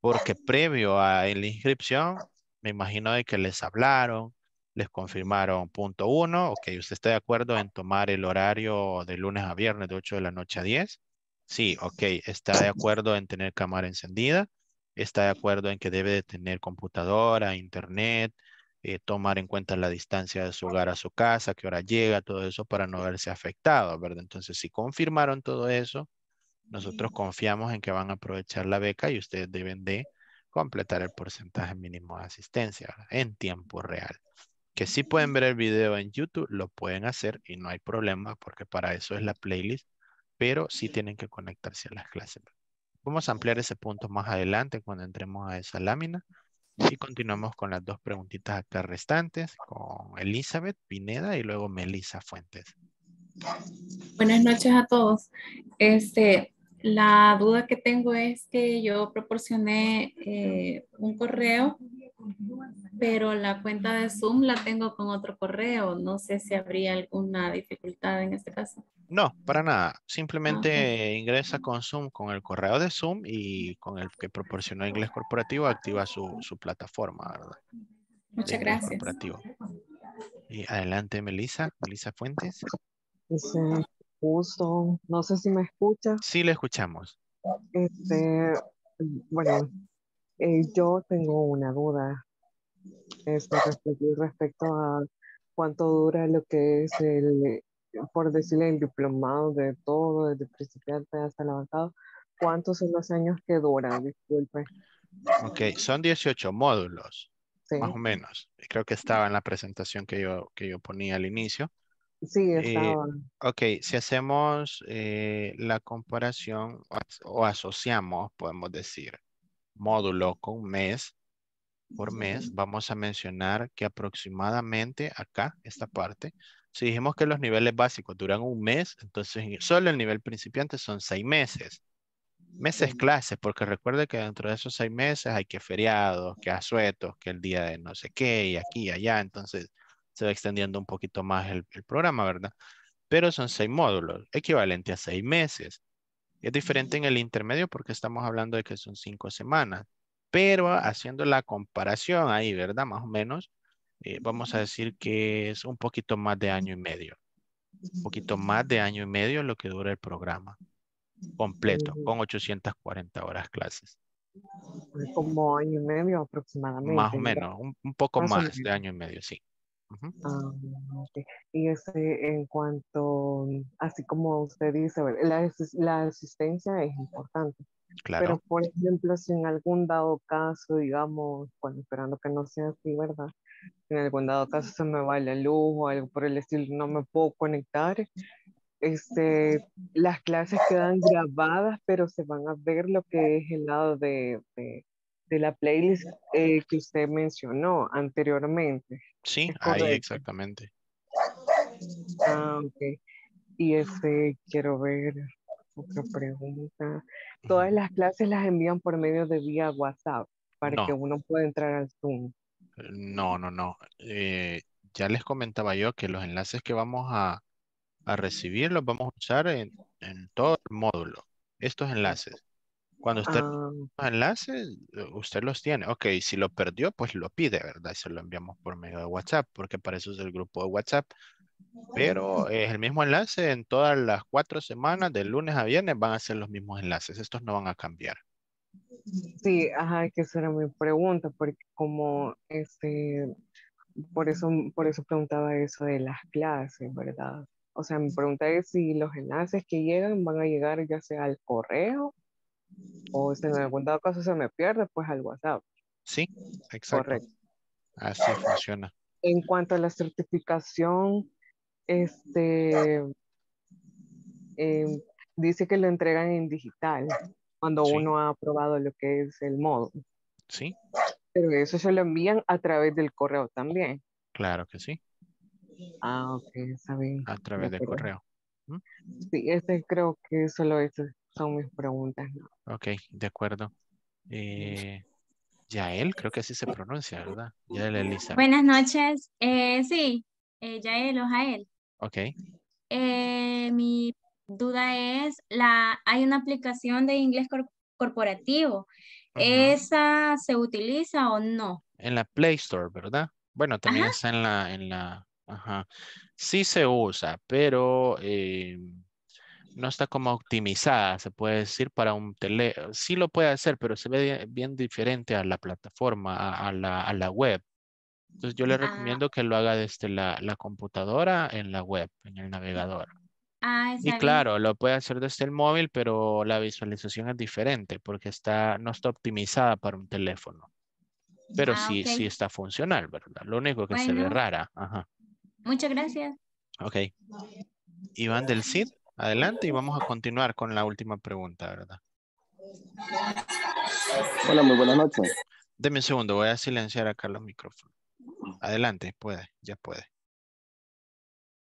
porque previo a la inscripción, me imagino de que les hablaron, les confirmaron punto uno, ok, ¿usted está de acuerdo en tomar el horario de lunes a viernes de 8 de la noche a 10? Sí, ok, está de acuerdo en tener cámara encendida, está de acuerdo en que debe de tener computadora, internet, eh, tomar en cuenta la distancia de su ah. hogar a su casa, qué hora llega, todo eso para no verse afectado, ¿verdad? Entonces, si confirmaron todo eso, nosotros confiamos en que van a aprovechar la beca y ustedes deben de completar el porcentaje mínimo de asistencia en tiempo real. Que si pueden mm. ver el video en YouTube, lo pueden hacer y no hay problema porque para eso es la playlist, pero sí tienen que conectarse a las clases. Vamos a ampliar ese punto más adelante cuando entremos a esa lámina. Y continuamos con las dos preguntitas acá restantes con Elizabeth Pineda y luego Melissa Fuentes. Buenas noches a todos. Este, la duda que tengo es que yo proporcioné eh, un correo, pero la cuenta de Zoom la tengo con otro correo. No sé si habría alguna dificultad en este caso. No, para nada. Simplemente ingresa con Zoom, con el correo de Zoom y con el que proporcionó Inglés Corporativo, activa su, plataforma, Muchas gracias. Y adelante, Melissa. Melissa Fuentes no sé si me escucha. Sí, le escuchamos. Este, bueno, eh, yo tengo una duda este, respecto a cuánto dura lo que es el, por decirle, el diplomado de todo, desde principiante hasta el avanzado. ¿Cuántos son los años que duran? Disculpe. Ok, son 18 módulos, más o menos. Creo que estaba en la presentación que yo, que yo ponía al inicio. Sí, eh, está ok, si hacemos eh, la comparación o, asociamos, podemos decir, módulo con mes, por mes, vamos a mencionar que aproximadamente acá, esta parte, si dijimos que los niveles básicos duran un mes, entonces solo el nivel principiante son seis meses. Meses clases, porque recuerde que dentro de esos seis meses hay que feriados, que asuetos, que el día de no sé qué, y aquí y allá. Entonces, se va extendiendo un poquito más el, programa, ¿verdad? Pero son seis módulos, equivalente a seis meses. Es diferente en el intermedio porque estamos hablando de que son cinco semanas, pero haciendo la comparación ahí, ¿verdad? Más o menos, eh, vamos a decir que es un poquito más de año y medio. Un poquito más de año y medio lo que dura el programa completo, con 840 horas clases. Como año y medio aproximadamente. Más o menos, un, poco más de año y medio, sí. Ah, y ese, en cuanto, así como usted dice, la, la asistencia es importante. Claro. Pero, por ejemplo, si en algún dado caso, digamos, bueno, esperando que no sea así, ¿verdad? en algún dado caso se me va la luz o algo por el estilo, no me puedo conectar, este, las clases quedan grabadas, pero se van a ver lo que es el lado de, la playlist eh, que usted mencionó anteriormente. Sí, ahí exactamente. Ah, ok. Y ese, quiero ver otra pregunta. Todas las clases las envían por medio de vía WhatsApp para que uno pueda entrar al Zoom. Eh, no, no, no. Eh, ya les comentaba yo que los enlaces que vamos a, recibir los vamos a usar en, en todo el módulo. Estos enlaces. Cuando usted tiene ah. los enlaces, usted los tiene. Ok, si lo perdió, pues lo pide, ¿verdad? Y se lo enviamos por medio de WhatsApp, porque para eso es el grupo de WhatsApp. Pero es el mismo enlace en todas las cuatro semanas, de lunes a viernes, van a ser los mismos enlaces. Estos no van a cambiar. Sí, ajá, que esa era mi pregunta, porque como este, por eso, por eso preguntaba eso de las clases, ¿verdad? O sea, mi pregunta es si los enlaces que llegan van a llegar ya sea al correo o si en algún dado caso se me pierde, pues al WhatsApp. Sí, exacto. Así funciona. En cuanto a la certificación, este em, dice que lo entregan en digital cuando uno ha aprobado lo que es el modo. Sí. Pero eso se lo envían a través del correo también. Claro que sí. Ah, ok, está A través del correo. Sí, este creo que solo es son mis preguntas. ¿no? Ok, de acuerdo. Eh, Yael, creo que así se pronuncia, ¿verdad? Yael Elisa. Buenas noches. Eh, sí, eh, Yael o Jael. Ok. mi duda es, la, hay una aplicación de inglés corporativo. ¿Esa se utiliza o no? En la Play Store, ¿verdad? Bueno, también está en la, en la, ajá. Sí se usa, pero no está como optimizada, se puede decir, para un tele. Sí lo puede hacer, pero se ve bien diferente a la plataforma, a, la, web. Entonces yo le ah. recomiendo que lo haga desde la, computadora en la web, en el navegador. Ah, y claro, lo puede hacer desde el móvil, pero la visualización es diferente porque está, no está optimizada para un teléfono. Pero ah, sí, sí está funcional, ¿verdad? Lo único que se ve rara. Muchas gracias. Ok. Iván del CID. Adelante y vamos a continuar con la última pregunta, ¿verdad? Hola, muy buenas noches. Deme un segundo, voy a silenciar acá los micrófonos. Adelante, puede, ya puede.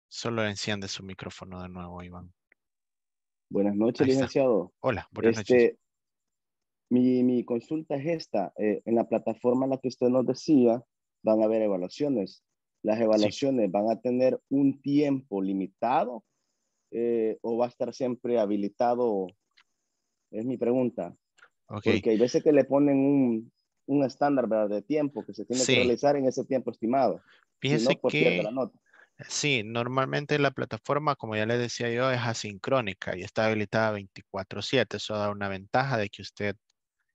Solo enciende su micrófono de nuevo, Iván. Buenas noches, licenciado. Hola, buenas este, noches. Mi, consulta es esta. Eh, en la plataforma en la que usted nos decía, van a haber evaluaciones. Las evaluaciones van a tener un tiempo limitado eh, o va a estar siempre habilitado? Es mi pregunta. Okay. Porque hay veces que le ponen un, estándar de tiempo que se tiene que realizar en ese tiempo estimado. Pues, Piense que... Sí, normalmente la plataforma, como ya les decía yo, es asincrónica y está habilitada 24/7. Eso da una ventaja de que usted,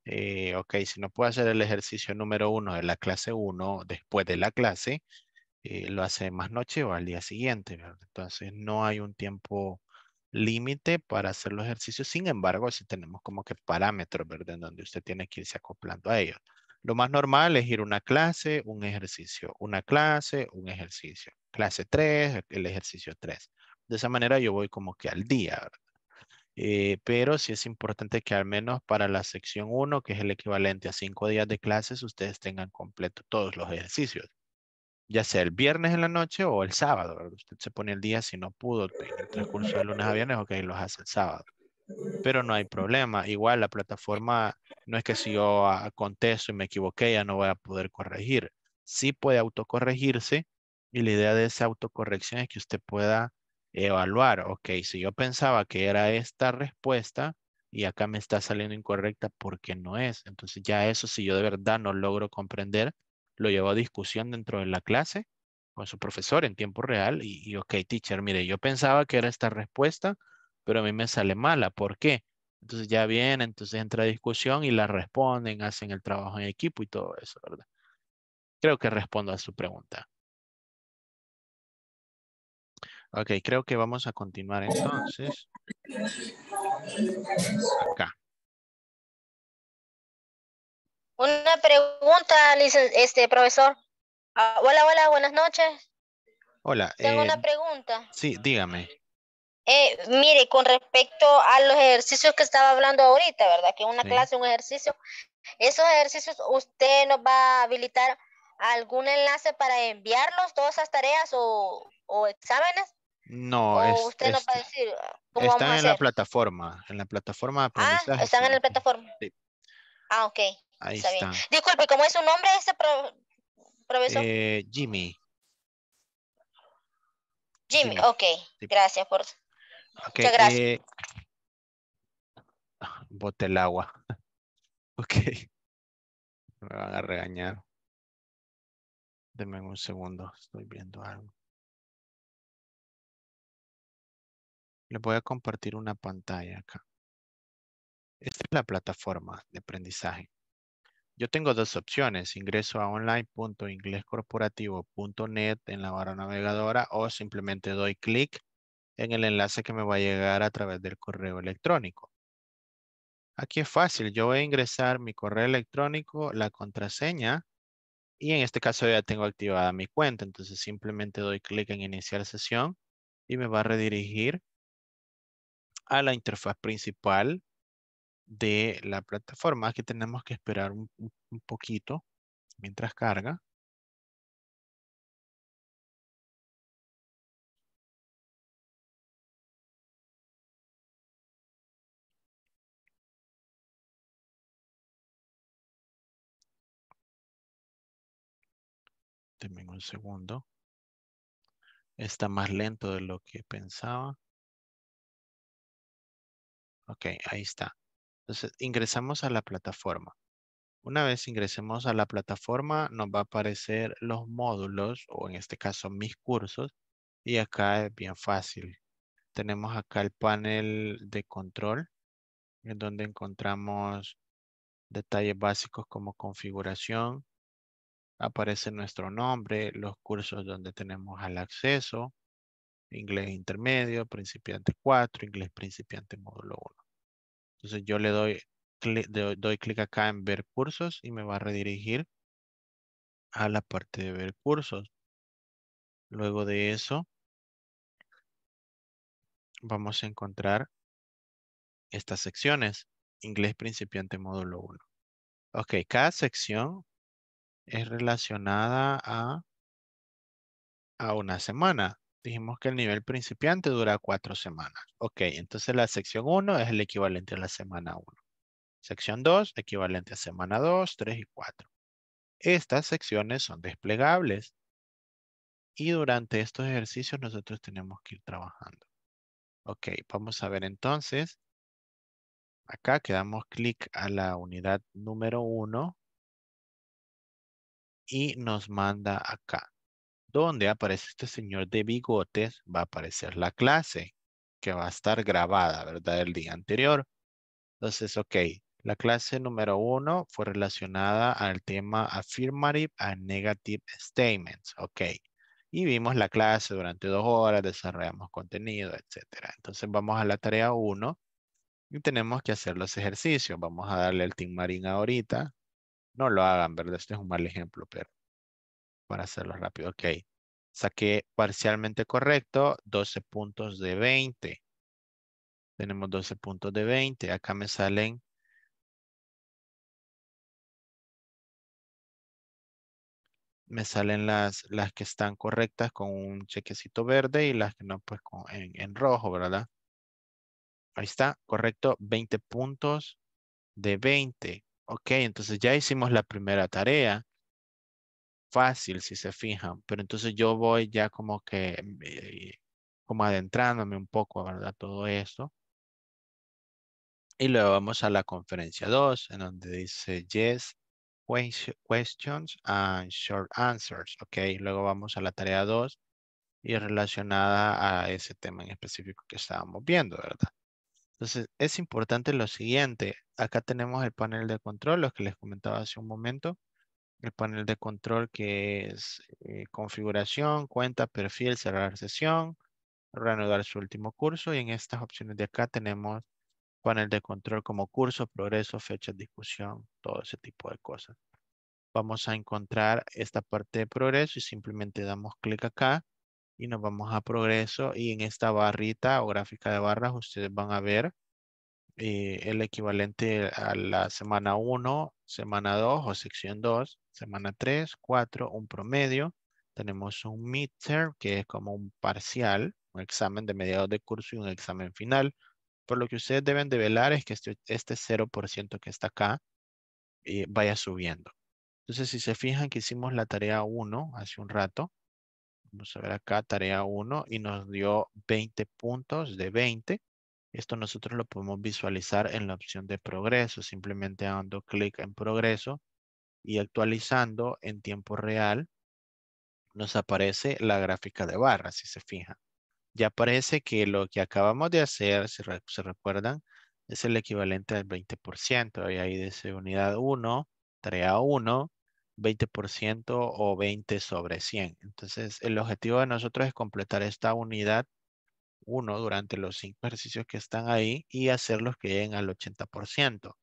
eh, ok, si no puede hacer el ejercicio número uno de la clase 1 después de la clase, eh, lo hace más noche o al día siguiente. Entonces no hay un tiempo límite para hacer los ejercicios. Sin embargo, si sí tenemos como que parámetros, ¿verdad? En donde usted tiene que irse acoplando a ellos. Lo más normal es ir una clase, un ejercicio, una clase, un ejercicio. Clase 3, e, el ejercicio 3. De esa manera yo voy como que al día, ¿verdad? Eh, pero sí es importante que al menos para la sección 1, que es el equivalente a 5 días de clases, ustedes tengan completo todos los ejercicios ya sea el viernes en la noche o el sábado. Usted se pone el día si no pudo en el transcurso de lunes a viernes, ok, los hace el sábado. Pero no hay problema. Igual la plataforma no es que si yo ah, contesto y me equivoqué ya no voy a poder corregir. Sí puede autocorregirse y la idea de esa autocorrección es que usted pueda evaluar, ok, si yo pensaba que era esta respuesta y acá me está saliendo incorrecta porque no es. Entonces ya eso si yo de verdad no logro comprender, lo llevó a discusión dentro de la clase con su profesor en tiempo real y, ok, teacher, mire, yo pensaba que era esta respuesta, pero a mí me sale mala, ¿por qué? Entonces ya viene, entonces entra a discusión y la responden, hacen el trabajo en equipo y todo eso, ¿verdad? Creo que respondo a su pregunta. Ok, creo que vamos a continuar entonces. Acá. Una pregunta, este profesor. Ah, hola, hola, buenas noches. Hola. Tengo una eh, pregunta. Sí, dígame. Eh, mire, con respecto a los ejercicios que estaba hablando ahorita, ¿verdad? Que una clase, un ejercicio. Esos ejercicios, ¿usted nos va a habilitar algún enlace para enviarlos, todas esas tareas o, o exámenes No, o usted nos decir Están en la plataforma, en la plataforma de ah, aprendizaje. Ah, están en la plataforma. Sí. Ah, ok. Ahí está. Disculpe, ¿cómo es su nombre ese profesor? Eh, Jimmy. Jimmy. okay, ok. Gracias por... Okay, Muchas gracias. Eh, ah, bote el agua. Ok. Me van a regañar. Denme un segundo, estoy viendo algo. Les voy a compartir una pantalla acá. Esta es la plataforma de aprendizaje. Yo tengo dos opciones, ingreso a online.inglescorporativo.net en la barra navegadora o simplemente doy clic en el enlace que me va a llegar a través del correo electrónico. Aquí es fácil, yo voy a ingresar mi correo electrónico, la contraseña y en este caso ya tengo activada mi cuenta, entonces simplemente doy clic en iniciar sesión y me va a redirigir a la interfaz principal de la plataforma. que tenemos que esperar un, poquito mientras carga. También un segundo. Está más lento de lo que pensaba. Ok, ahí está. Entonces, ingresamos a la plataforma. Una vez ingresemos a la plataforma, nos va a aparecer los módulos, o en este caso mis cursos, y acá es bien fácil. Tenemos acá el panel de control, en donde encontramos detalles básicos como configuración, aparece nuestro nombre, los cursos donde tenemos al acceso, inglés intermedio, principiante 4, inglés principiante módulo 1. Entonces yo le doy clic, clic acá en ver cursos y me va a redirigir a la parte de ver cursos. Luego de eso, vamos a encontrar estas secciones. Inglés principiante módulo 1. Ok, cada sección es relacionada a, a una semana. Dijimos que el nivel principiante dura cuatro semanas. Ok, entonces la sección 1 es el equivalente a la semana 1. Sección 2, equivalente a semana 2, 3 y 4. Estas secciones son desplegables y durante estos ejercicios nosotros tenemos que ir trabajando. Ok, vamos a ver entonces. Acá que damos clic a la unidad número 1 y nos manda acá donde aparece este señor de bigotes, va a aparecer la clase que va a estar grabada, ¿verdad? El día anterior. Entonces, ok, la clase número uno fue relacionada al tema affirmative and negative statements, ok. Y vimos la clase durante dos horas, desarrollamos contenido, etc. Entonces vamos a la tarea uno y tenemos que hacer los ejercicios. Vamos a darle el Team Marín ahorita. No lo hagan, ¿verdad? Este es un mal ejemplo, pero para hacerlo rápido. Ok. Saqué parcialmente correcto 12 puntos de 20. Tenemos 12 puntos de 20. Acá me salen me salen las, que están correctas con un chequecito verde y las que no, pues en, en, rojo, ¿verdad? Ahí está, correcto, 20 puntos de 20. Ok, entonces ya hicimos la primera tarea fácil si se fijan, pero entonces yo voy ya como que, eh, como adentrándome un poco, ¿verdad? Todo esto. Y luego vamos a la conferencia 2, en donde dice yes, questions and short answers, ¿ok? Luego vamos a la tarea 2 y relacionada a ese tema en específico que estábamos viendo, ¿verdad? Entonces, es importante lo siguiente. Acá tenemos el panel de control, los que les comentaba hace un momento el panel de control que es eh, configuración, cuenta, perfil, cerrar sesión, reanudar su último curso y en estas opciones de acá tenemos panel de control como curso, progreso, fecha, discusión, todo ese tipo de cosas. Vamos a encontrar esta parte de progreso y simplemente damos clic acá y nos vamos a progreso y en esta barrita o gráfica de barras ustedes van a ver eh, el equivalente a la semana 1, semana 2 o sección 2 Semana 3, 4, un promedio. Tenemos un midterm, que es como un parcial, un examen de mediados de curso y un examen final. Por lo que ustedes deben de velar es que este, 0% este que está acá eh, vaya subiendo. Entonces, si se fijan que hicimos la tarea 1 hace un rato, vamos a ver acá tarea 1 y nos dio 20 puntos de 20. Esto nosotros lo podemos visualizar en la opción de progreso, simplemente dando clic en progreso y actualizando en tiempo real, nos aparece la gráfica de barra, si se fijan. Ya parece que lo que acabamos de hacer, si se recuerdan, es el equivalente al 20%. Y ahí dice unidad 1, 3 a 1, 20% o 20 sobre 100. Entonces, el objetivo de nosotros es completar esta unidad 1 durante los 5 ejercicios que están ahí y hacerlos que lleguen al 80%.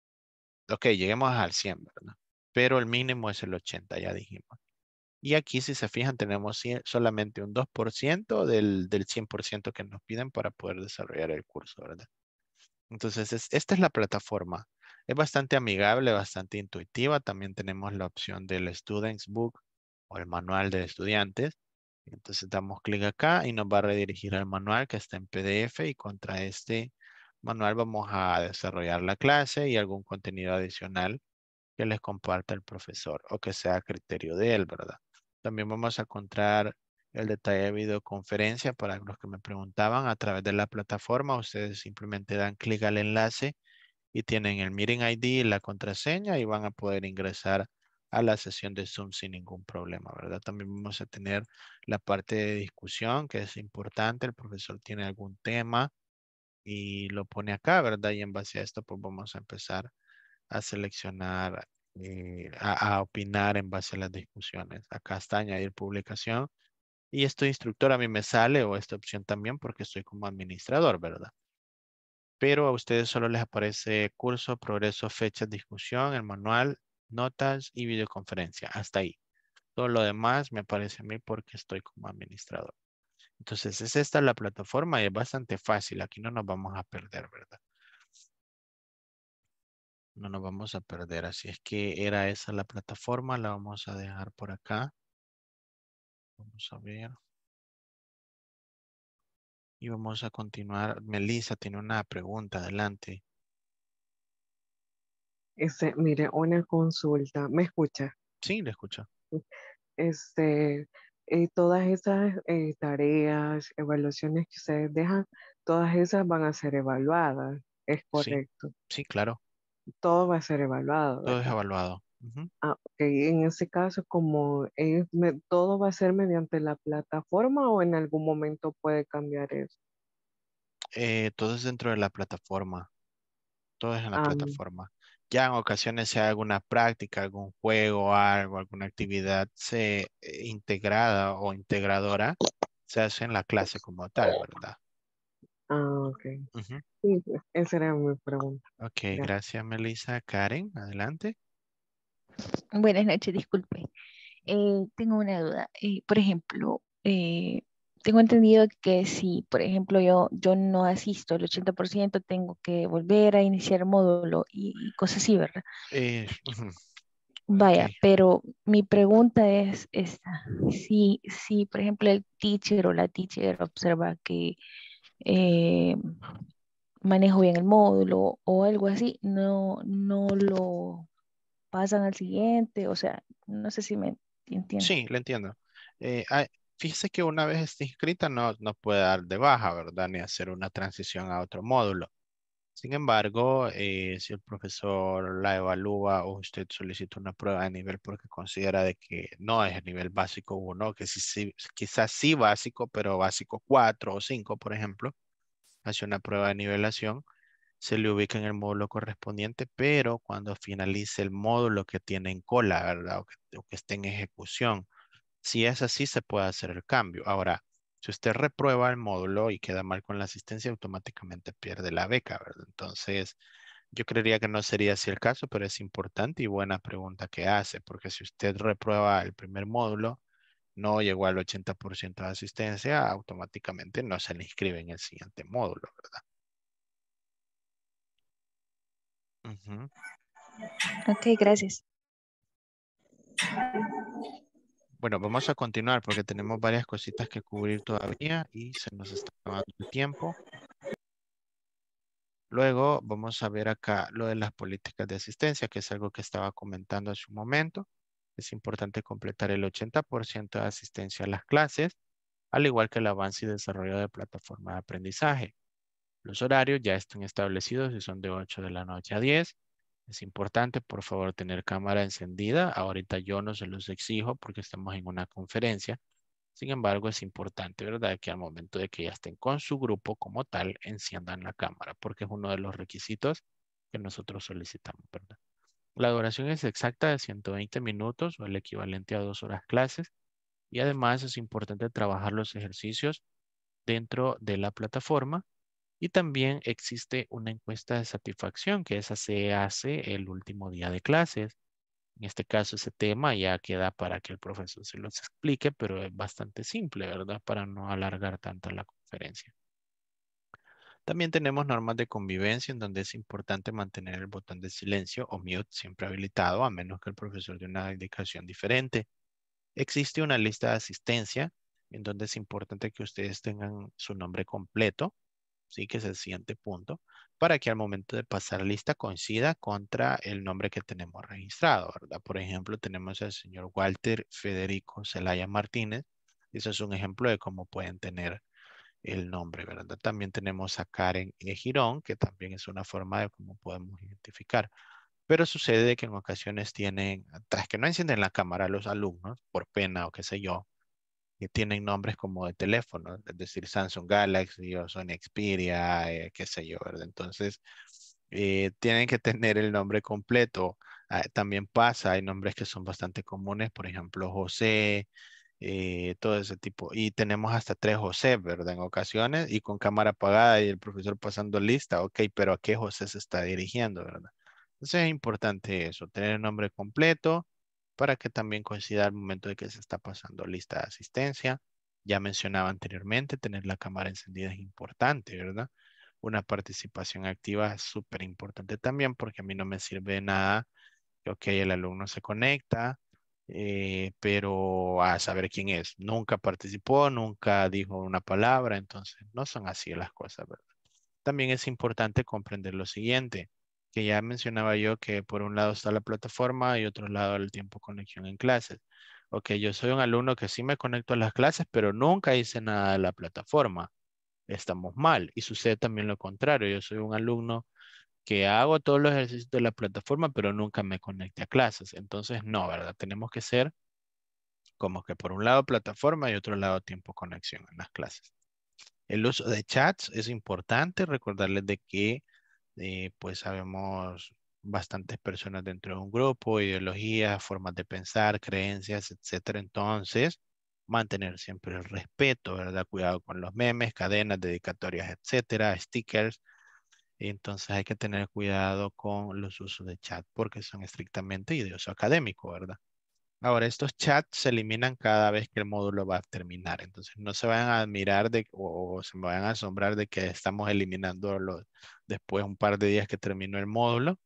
Ok, lleguemos al 100, ¿verdad? pero el mínimo es el 80, ya dijimos. Y aquí, si se fijan, tenemos solamente un 2% del, del 100% que nos piden para poder desarrollar el curso, ¿verdad? Entonces, esta es la plataforma. Es bastante amigable, bastante intuitiva. También tenemos la opción del Students Book o el manual de estudiantes. Entonces damos clic acá y nos va a redirigir al manual que está en PDF y contra este manual vamos a desarrollar la clase y algún contenido adicional que les comparta el profesor o que sea criterio de él, ¿verdad? También vamos a encontrar el detalle de videoconferencia para los que me preguntaban a través de la plataforma. Ustedes simplemente dan clic al enlace y tienen el Meeting ID y la contraseña y van a poder ingresar a la sesión de Zoom sin ningún problema, ¿verdad? También vamos a tener la parte de discusión que es importante. El profesor tiene algún tema y lo pone acá, ¿verdad? Y en base a esto pues vamos a empezar a seleccionar, eh, a, opinar en base a las discusiones. Acá está añadir publicación y esto instructor a mí me sale o esta opción también porque estoy como administrador, ¿verdad? Pero a ustedes solo les aparece curso, progreso, fecha, discusión, el manual, notas y videoconferencia. Hasta ahí. Todo lo demás me aparece a mí porque estoy como administrador. Entonces es esta la plataforma y es bastante fácil. Aquí no nos vamos a perder, ¿verdad? no nos vamos a perder. Así es que era esa la plataforma, la vamos a dejar por acá. Vamos a ver. Y vamos a continuar. Melissa tiene una pregunta, adelante. Este, mire, una consulta. ¿Me escucha? Sí, le escucha. Este, eh, todas esas eh, tareas, evaluaciones que ustedes dejan, todas esas van a ser evaluadas, ¿es correcto? sí claro todo va a ser evaluado. Todo es evaluado. ah, okay. En ese caso, como todo va a ser mediante la plataforma o en algún momento puede cambiar eso. Eh, todo es dentro de la plataforma. Todo es en la ah, mm. plataforma. Ya en ocasiones sea alguna práctica, algún juego, algo, alguna actividad se, eh, integrada o integradora, se hace en la clase como tal, ¿verdad? Ah, ok. Sí, esa era mi pregunta. Ok, gracias, Melissa. Karen, adelante. Buenas noches, disculpe. Eh, tengo una duda. Eh, por ejemplo, eh, tengo entendido que si, por ejemplo, yo, yo no asisto el 80%, tengo que volver a iniciar módulo y, cosas así, ¿verdad? Vaya, pero mi pregunta es esta. Si, si, por ejemplo, el teacher o la teacher observa que eh, manejo bien el módulo o algo así, no, no lo pasan al siguiente, o sea, no sé si me entiendo. Sí, le entiendo. Eh, fíjese que una vez esté inscrita no, no puede dar de baja, ¿verdad? Ni hacer una transición a otro módulo. Sin embargo, eh, si el profesor la evalúa o usted solicita una prueba de nivel porque considera de que no es el nivel básico 1, que sí, quizás sí básico, pero básico 4 o 5, por ejemplo, hace una prueba de nivelación, se le ubica en el módulo correspondiente, pero cuando finalice el módulo que tiene en cola, ¿verdad? O que, o que esté en ejecución. Si es así, se puede hacer el cambio. Ahora, si usted reprueba el módulo y queda mal con la asistencia, automáticamente pierde la beca, ¿verdad? Entonces, yo creería que no sería así el caso, pero es importante y buena pregunta que hace, porque si usted reprueba el primer módulo, no llegó al 80% de asistencia, automáticamente no se le inscribe en el siguiente módulo, ¿verdad? Ok, gracias. Bueno, vamos a continuar porque tenemos varias cositas que cubrir todavía y se nos está acabando el tiempo. Luego vamos a ver acá lo de las políticas de asistencia, que es algo que estaba comentando hace un momento. Es importante completar el 80% de asistencia a las clases, al igual que el avance y desarrollo de plataforma de aprendizaje. Los horarios ya están establecidos y son de 8 de la noche a 10 es importante, por favor, tener cámara encendida. Ahorita yo no se los exijo porque estamos en una conferencia. Sin embargo, es importante, ¿verdad?, que al momento de que ya estén con su grupo como tal, enciendan la cámara, porque es uno de los requisitos que nosotros solicitamos, ¿verdad? La duración es exacta de 120 minutos o el equivalente a dos horas clases. Y además es importante trabajar los ejercicios dentro de la plataforma y también existe una encuesta de satisfacción, que esa se hace el último día de clases. En este caso, ese tema ya queda para que el profesor se los explique, pero es bastante simple, ¿verdad? Para no alargar tanto la conferencia. También tenemos normas de convivencia en donde es importante mantener el botón de silencio o mute siempre habilitado, a menos que el profesor dé una indicación diferente. Existe una lista de asistencia en donde es importante que ustedes tengan su nombre completo, ¿sí? que es el siguiente punto, para que al momento de pasar lista coincida contra el nombre que tenemos registrado, ¿verdad? Por ejemplo, tenemos al señor Walter Federico Celaya Martínez. Eso es un ejemplo de cómo pueden tener el nombre, ¿verdad? También tenemos a Karen Girón, que también es una forma de cómo podemos identificar. Pero sucede que en ocasiones tienen, tras que no encienden la cámara los alumnos, por pena o qué sé yo, que tienen nombres como de teléfono, es decir, Samsung Galaxy o Sony Xperia, eh, qué sé yo, ¿verdad? Entonces, eh, tienen que tener el nombre completo. Ah, también pasa, hay nombres que son bastante comunes, por ejemplo, José, eh, todo ese tipo. Y tenemos hasta tres José, ¿verdad? En ocasiones, y con cámara apagada y el profesor pasando lista, ok, pero ¿a qué José se está dirigiendo, ¿verdad? Entonces es importante eso, tener el nombre completo, para que también coincida el momento de que se está pasando lista de asistencia. Ya mencionaba anteriormente, tener la cámara encendida es importante, ¿verdad? Una participación activa es súper importante también porque a mí no me sirve nada que, ok, el alumno se conecta, eh, pero a saber quién es. Nunca participó, nunca dijo una palabra, entonces no son así las cosas, ¿verdad? También es importante comprender lo siguiente que ya mencionaba yo que por un lado está la plataforma y otro lado el tiempo conexión en clases. Ok, yo soy un alumno que sí me conecto a las clases, pero nunca hice nada de la plataforma. Estamos mal. Y sucede también lo contrario. Yo soy un alumno que hago todos los ejercicios de la plataforma, pero nunca me conecté a clases. Entonces, no, ¿verdad? Tenemos que ser como que por un lado plataforma y otro lado tiempo conexión en las clases. El uso de chats es importante recordarles de que y eh, pues sabemos bastantes personas dentro de un grupo, ideologías, formas de pensar, creencias, etcétera. Entonces, mantener siempre el respeto, ¿verdad? Cuidado con los memes, cadenas, dedicatorias, etcétera, stickers. Entonces hay que tener cuidado con los usos de chat porque son estrictamente de académico, ¿verdad? Ahora, estos chats se eliminan cada vez que el módulo va a terminar. Entonces, no se vayan a admirar de, o, o se vayan a asombrar de que estamos eliminando los, después un par de días que terminó el módulo,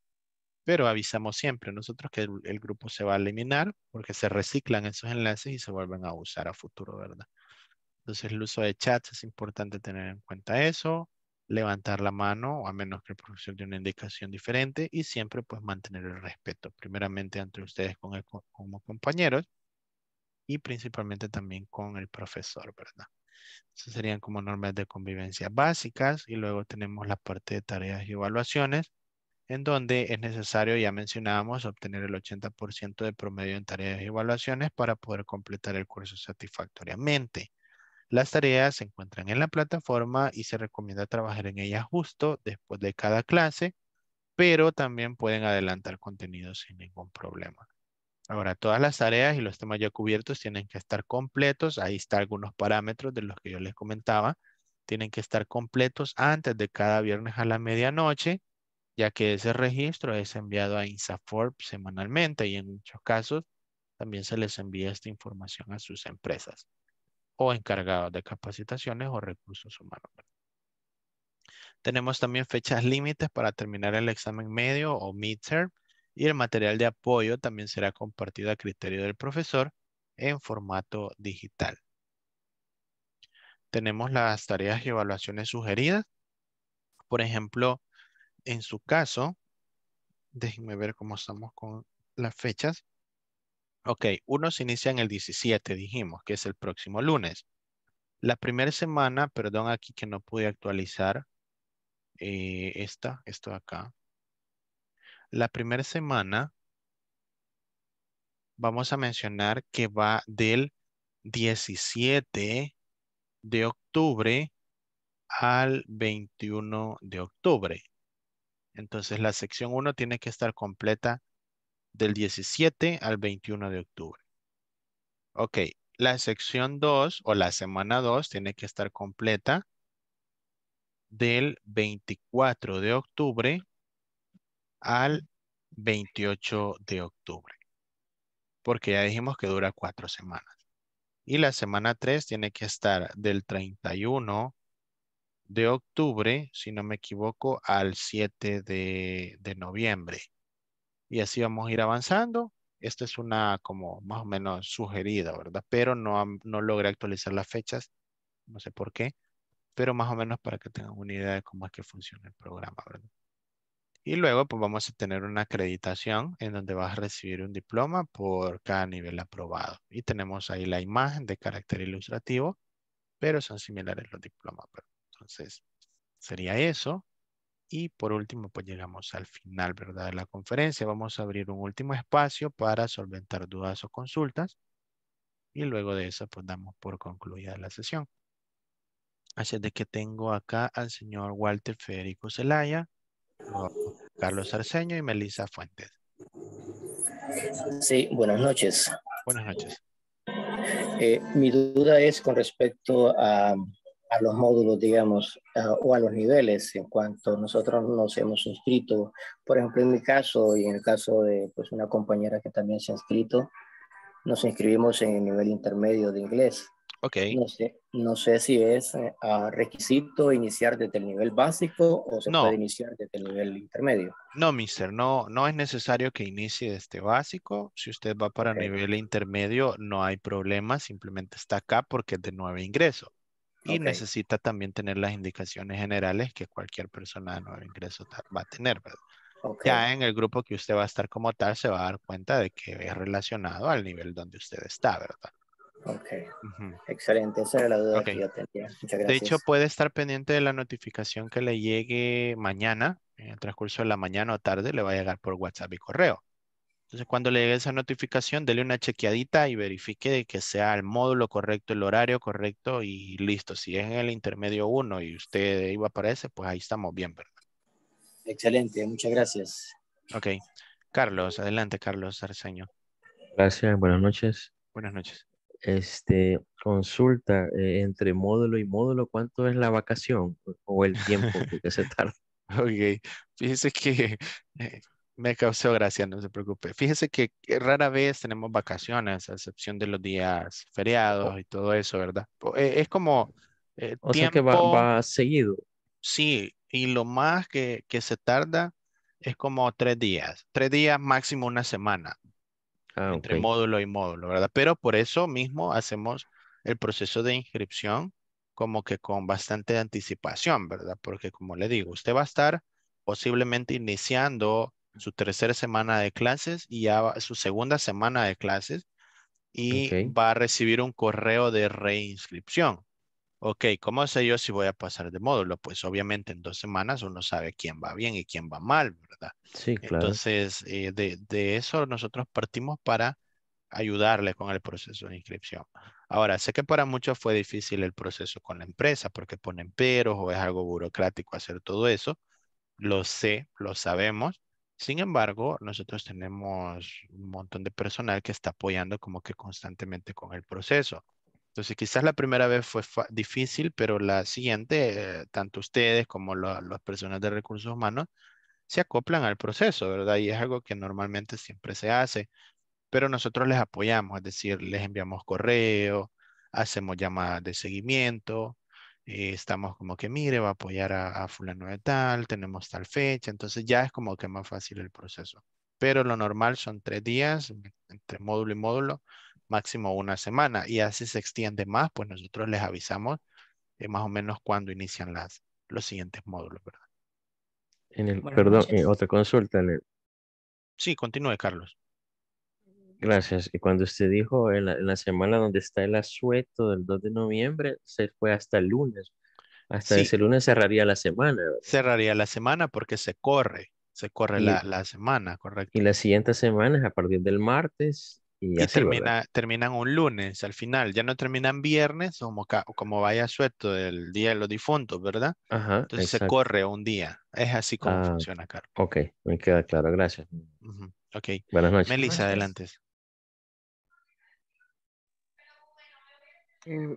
pero avisamos siempre nosotros que el, grupo se va a eliminar porque se reciclan esos enlaces y se vuelven a usar a futuro, ¿verdad? Entonces el uso de chats es importante tener en cuenta eso, levantar la mano, o a menos que el profesor dé una indicación diferente, y siempre pues mantener el respeto, primeramente entre ustedes como compañeros y principalmente también con el profesor, ¿verdad? Esas serían como normas de convivencia básicas y luego tenemos la parte de tareas y evaluaciones en donde es necesario, ya mencionábamos, obtener el 80% de promedio en tareas y evaluaciones para poder completar el curso satisfactoriamente. Las tareas se encuentran en la plataforma y se recomienda trabajar en ellas justo después de cada clase, pero también pueden adelantar contenido sin ningún problema. Ahora, todas las tareas y los temas ya cubiertos tienen que estar completos. Ahí están algunos parámetros de los que yo les comentaba. Tienen que estar completos antes de cada viernes a la medianoche, ya que ese registro es enviado a INSAFORP semanalmente y en muchos casos también se les envía esta información a sus empresas o encargados de capacitaciones o recursos humanos. Tenemos también fechas límites para terminar el examen medio o midterm y el material de apoyo también será compartido a criterio del profesor en formato digital. Tenemos las tareas y evaluaciones sugeridas. Por ejemplo, en su caso, déjenme ver cómo estamos con las fechas. Ok, uno se inicia en el 17, dijimos, que es el próximo lunes. La primera semana, perdón aquí que no pude actualizar eh, esta, esto acá. La primera semana vamos a mencionar que va del 17 de octubre al 21 de octubre. Entonces la sección 1 tiene que estar completa del 17 al 21 de octubre. Ok, la sección 2 o la semana 2 tiene que estar completa del 24 de octubre al 28 de octubre. Porque ya dijimos que dura cuatro semanas. Y la semana 3 tiene que estar del 31 de octubre, si no me equivoco, al 7 de, noviembre. Y así vamos a ir avanzando. Esta es una como más o menos sugerida, ¿verdad? Pero no, no logré actualizar las fechas, no sé por qué, pero más o menos para que tengan una idea de cómo es que funciona el programa, ¿verdad? Y luego, pues vamos a tener una acreditación en donde vas a recibir un diploma por cada nivel aprobado. Y tenemos ahí la imagen de carácter ilustrativo, pero son similares los diplomas. Entonces, sería eso. Y por último, pues llegamos al final, ¿verdad? De la conferencia. Vamos a abrir un último espacio para solventar dudas o consultas. Y luego de eso, pues damos por concluida la sesión. Así es de que tengo acá al señor Walter Federico Zelaya Carlos Arceño y Melissa Fuentes. Sí, buenas noches. Buenas noches. Eh, mi duda es con respecto a, los módulos, digamos, o a los niveles en cuanto nosotros nos hemos inscrito. Por ejemplo, en mi caso y en el caso de pues, una compañera que también se ha inscrito, nos inscribimos en el nivel intermedio de inglés. No, sé, no sé si es ah, requisito iniciar desde el nivel básico o se puede iniciar desde el nivel intermedio. No, mister, no, no es necesario que inicie desde básico. Si usted va para nivel intermedio, no hay problema, simplemente está acá porque es de nuevo ingreso. Y necesita también tener las indicaciones generales que cualquier persona de nuevo ingreso va a tener, Ya en el grupo que usted va a estar como tal, se va a dar cuenta de que es relacionado al nivel donde usted está, ¿verdad? Ok, excelente, esa era la duda que yo tenía. Muchas gracias. De hecho, puede estar pendiente de la notificación que le llegue mañana, en el transcurso de la mañana o tarde, le va a llegar por WhatsApp y correo. Entonces, cuando le llegue esa notificación, dele una chequeadita y verifique de que sea el módulo correcto, el horario correcto y listo. Si es en el intermedio 1 y usted iba para ese, pues ahí estamos bien, ¿verdad? Excelente, muchas gracias. Ok. Carlos, adelante, Carlos Arceño. Gracias, buenas noches. Buenas noches este, consulta eh, entre módulo y módulo cuánto es la vacación o el tiempo que se tarda. ok, fíjese que eh, me causó gracia, no se preocupe. Fíjese que rara vez tenemos vacaciones, a excepción de los días feriados y todo eso, ¿verdad? Eh, es como... o que va, seguido. Sí, y lo más que, que se tarda es como tres días, tres días máximo una semana. Ah, entre módulo y módulo, ¿verdad? Pero por eso mismo hacemos el proceso de inscripción como que con bastante anticipación, ¿verdad? Porque como le digo, usted va a estar posiblemente iniciando su tercera semana de clases y ya su segunda semana de clases y va a recibir un correo de reinscripción. Ok, ¿cómo sé yo si voy a pasar de módulo? Pues obviamente en dos semanas uno sabe quién va bien y quién va mal, ¿verdad? Sí, claro. Entonces, eh, de, eso nosotros partimos para ayudarle con el proceso de inscripción. Ahora, sé que para muchos fue difícil el proceso con la empresa porque ponen peros o es algo burocrático hacer todo eso. Lo sé, lo sabemos. Sin embargo, nosotros tenemos un montón de personal que está apoyando como que constantemente con el proceso entonces, quizás la primera vez fue difícil, pero la siguiente, eh, tanto ustedes como los las personas de recursos humanos se acoplan al proceso, ¿verdad? Y es algo que normalmente siempre se hace, pero nosotros les apoyamos, es decir, les enviamos correo, hacemos llamadas de seguimiento, eh, estamos como que, mire, va a apoyar a, a fulano de tal, tenemos tal fecha, entonces ya es como que más fácil el proceso. Pero lo normal son tres días entre módulo y módulo máximo una semana. Y así se extiende más, pues nosotros les avisamos eh, más o menos cuando inician las, los siguientes módulos, ¿verdad? En el, perdón, eh, otra consulta. Sí, continúe, Carlos. Gracias. Y cuando usted dijo en la, semana donde está el asueto del 2 de noviembre, se fue hasta el lunes. Hasta ese lunes cerraría la semana. Cerraría la semana porque se corre, se corre la, la, semana, correcto. Y las siguientes semanas, a partir del martes, y, termina, terminan un lunes al final, ya no terminan viernes, como, como vaya suelto del Día de los Difuntos, ¿verdad? Entonces se corre un día. Es así como ah, funciona, Carlos. Ok, me queda claro, gracias. Ok. Buenas noches. Melissa, adelante. Eh,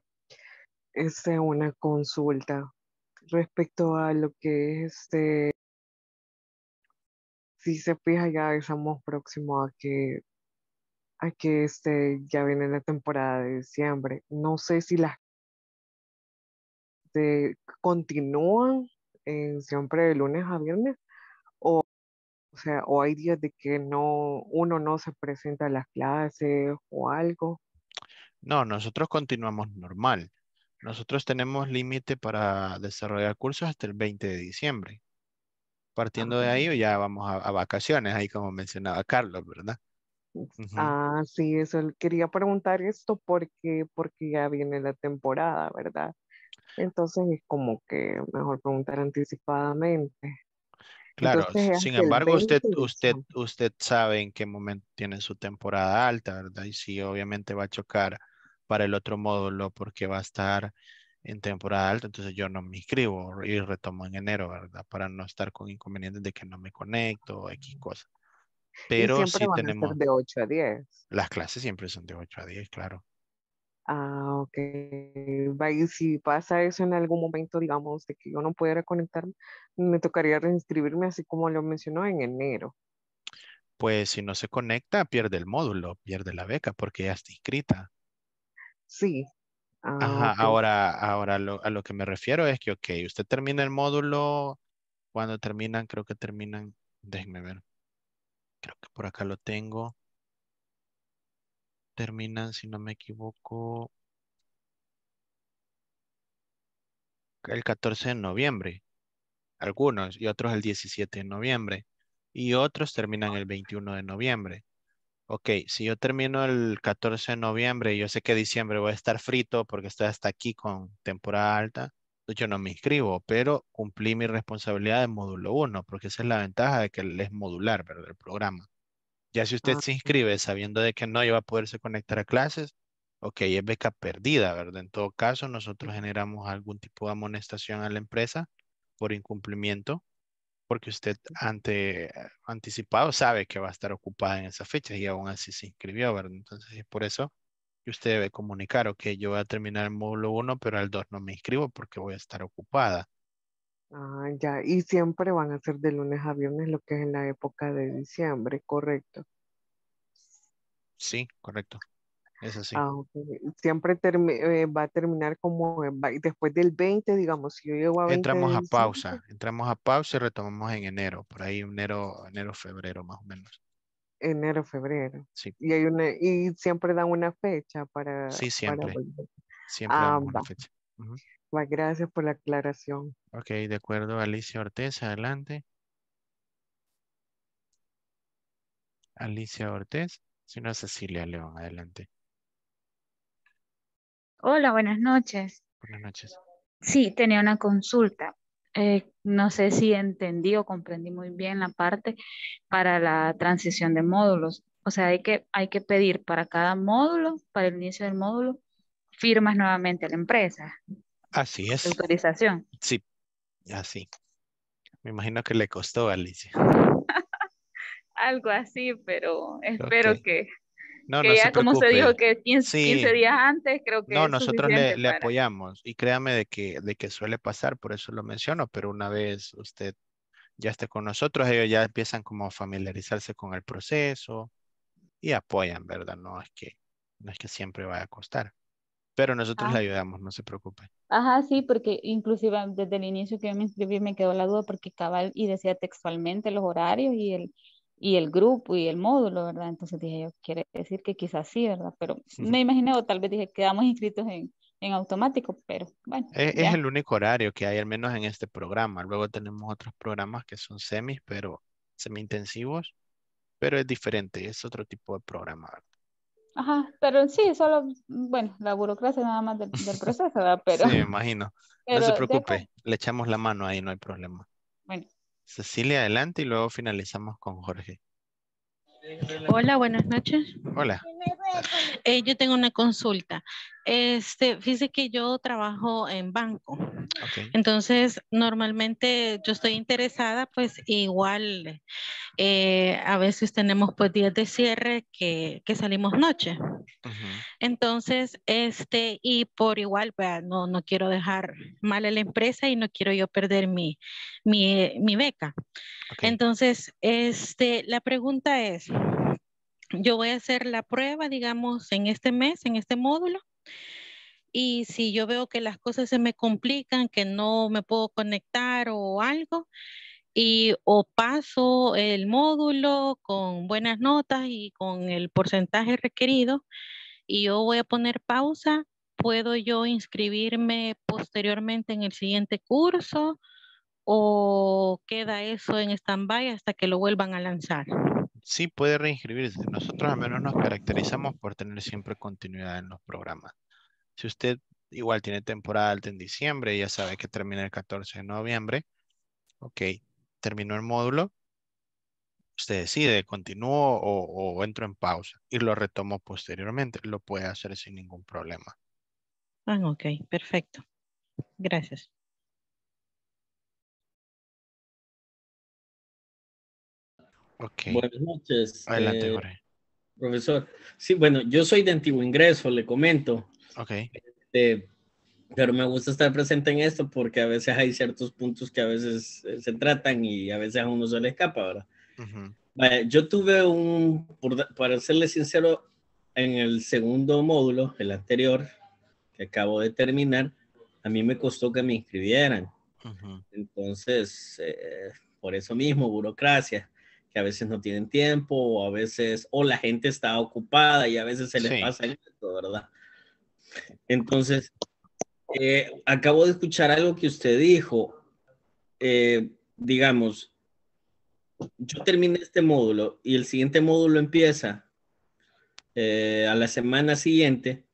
es este, una consulta respecto a lo que es este si se fija ya estamos próximos a que a que este, ya viene la temporada de diciembre. No sé si las continúan siempre de lunes a viernes o, sea, o hay días de que no, uno no se presenta a las clases o algo. No, nosotros continuamos normal. Nosotros tenemos límite para desarrollar cursos hasta el 20 de diciembre. Partiendo de ahí ya vamos a vacaciones, ahí como mencionaba Carlos, ¿verdad? Ah, sí, eso quería preguntar esto porque, porque ya viene la temporada, ¿verdad? Entonces es como que mejor preguntar anticipadamente. Claro, sin embargo, usted, usted, usted sabe en qué momento tiene su temporada alta, ¿verdad? Y si obviamente va a chocar para el otro módulo porque va a estar en temporada alta, entonces yo no me inscribo y retomo en enero, ¿verdad? Para no estar con inconvenientes de que no me conecto o X cosas. Pero sí tenemos. de 8 a 10. Las clases siempre son de 8 a 10, claro. Ah, ok. Y si pasa eso en algún momento, digamos, de que yo no pudiera conectarme, me tocaría reinscribirme, así como lo mencionó, en enero. Pues si no se conecta, pierde el módulo, pierde la beca, porque ya está inscrita. Sí. Ah, ahora, ahora lo, a lo que me refiero es que, ok, usted termina el módulo, cuando terminan, creo que terminan, déjenme ver, Creo que por acá lo tengo. Terminan, si no me equivoco, el 14 de noviembre. Algunos y otros el 17 de noviembre. Y otros terminan el 21 de noviembre. Ok, si yo termino el 14 de noviembre, yo sé que diciembre voy a estar frito porque estoy hasta aquí con temporada alta yo no me inscribo, pero cumplí mi responsabilidad de módulo 1, porque esa es la ventaja de que es modular, ¿verdad? El programa. Ya si usted ah, se inscribe sabiendo de que no iba a poderse conectar a clases, ok, es beca perdida, ¿verdad? En todo caso, nosotros generamos algún tipo de amonestación a la empresa por incumplimiento, porque usted ante, anticipado sabe que va a estar ocupada en esa fecha y aún así se inscribió, ¿verdad? Entonces, por eso y usted debe comunicar, ok, yo voy a terminar el módulo 1, pero al 2 no me inscribo porque voy a estar ocupada. Ah, ya, y siempre van a ser de lunes a viernes, lo que es en la época de diciembre, ¿correcto? Sí, correcto. Es así. Ah, Siempre eh, va a terminar como después del 20, digamos, si yo llego a 20 Entramos a pausa, entramos a pausa y retomamos en enero, por ahí enero, enero, febrero más o menos enero, febrero. Y, hay una, y siempre dan una fecha para... Sí, siempre. Siempre ah, una fecha. gracias por la aclaración. Ok, de acuerdo. Alicia Ortez, adelante. Alicia Ortez, si no, Cecilia León, adelante. Hola, buenas noches. Buenas noches. Sí, tenía una consulta. Eh, no sé si entendí o comprendí muy bien la parte para la transición de módulos. O sea, hay que, hay que pedir para cada módulo, para el inicio del módulo, firmas nuevamente a la empresa. Así es. Autorización. Sí, así. Me imagino que le costó a Alicia. Algo así, pero espero que no, no como se dijo que 15, días antes, creo que... No, nosotros le, apoyamos y créame de que, de que suele pasar, por eso lo menciono, pero una vez usted ya esté con nosotros, ellos ya empiezan como a familiarizarse con el proceso y apoyan, ¿verdad? No es que, no es que siempre vaya a costar. Pero nosotros le ah. ayudamos, no se preocupe. Ajá, sí, porque inclusive desde el inicio que yo me inscribí me quedó la duda porque cabal y decía textualmente los horarios y el, y el grupo y el módulo, ¿verdad? Entonces dije yo, quiere decir que quizás sí, ¿verdad? Pero me imaginé o tal vez dije, quedamos inscritos en, en automático, pero bueno. E-, es, el único horario que hay, al menos en este programa. Luego tenemos otros programas que son semis, pero semi-intensivos, pero es diferente, es otro tipo de programa. Ajá, pero sí, solo, bueno, la burocracia nada más del, del proceso, ¿verdad? Pero, sí, me imagino. no se preocupe, le echamos la mano ahí, no hay problema. Cecilia, adelante y luego finalizamos con Jorge. Hola, buenas noches. Hola. Eh, yo tengo una consulta. Este, fíjese que yo trabajo en banco. Entonces, normalmente yo estoy interesada, pues igual eh, a veces tenemos pues días de cierre que, que salimos noche. Entonces, este, y por igual, no, no quiero dejar mal a la empresa y no quiero yo perder mi, mi, mi beca. Entonces, este, la pregunta es, yo voy a hacer la prueba, digamos, en este mes, en este módulo, y si yo veo que las cosas se me complican, que no me puedo conectar o algo, y o paso el módulo con buenas notas y con el porcentaje requerido, y yo voy a poner pausa, puedo yo inscribirme posteriormente en el siguiente curso o queda eso en stand-by hasta que lo vuelvan a lanzar sí puede reinscribirse. Nosotros al menos nos caracterizamos por tener siempre continuidad en los programas. Si usted igual tiene temporada alta en diciembre, ya sabe que termina el 14 de noviembre, ok, terminó el módulo, usted decide, continúo o, entro en pausa y lo retomo posteriormente. Lo puede hacer sin ningún problema. Ah, ok, perfecto. Gracias. Buenas noches. Adelante, eh, Profesor, sí, bueno, yo soy de antiguo ingreso, le comento. Ok. Este, pero me gusta estar presente en esto porque a veces hay ciertos puntos que a veces eh, se tratan y a veces a uno se le escapa, ¿verdad? yo tuve un, para serle sincero, en el segundo módulo, el anterior, que acabo de terminar, a mí me costó que me inscribieran. Entonces, eh, por eso mismo, burocracia que a veces no tienen tiempo o a veces, o la gente está ocupada y a veces se les pasa esto, ¿verdad? Entonces, eh, acabo de escuchar algo que usted dijo. Eh, digamos, yo terminé este módulo y el siguiente módulo empieza eh, a la semana siguiente.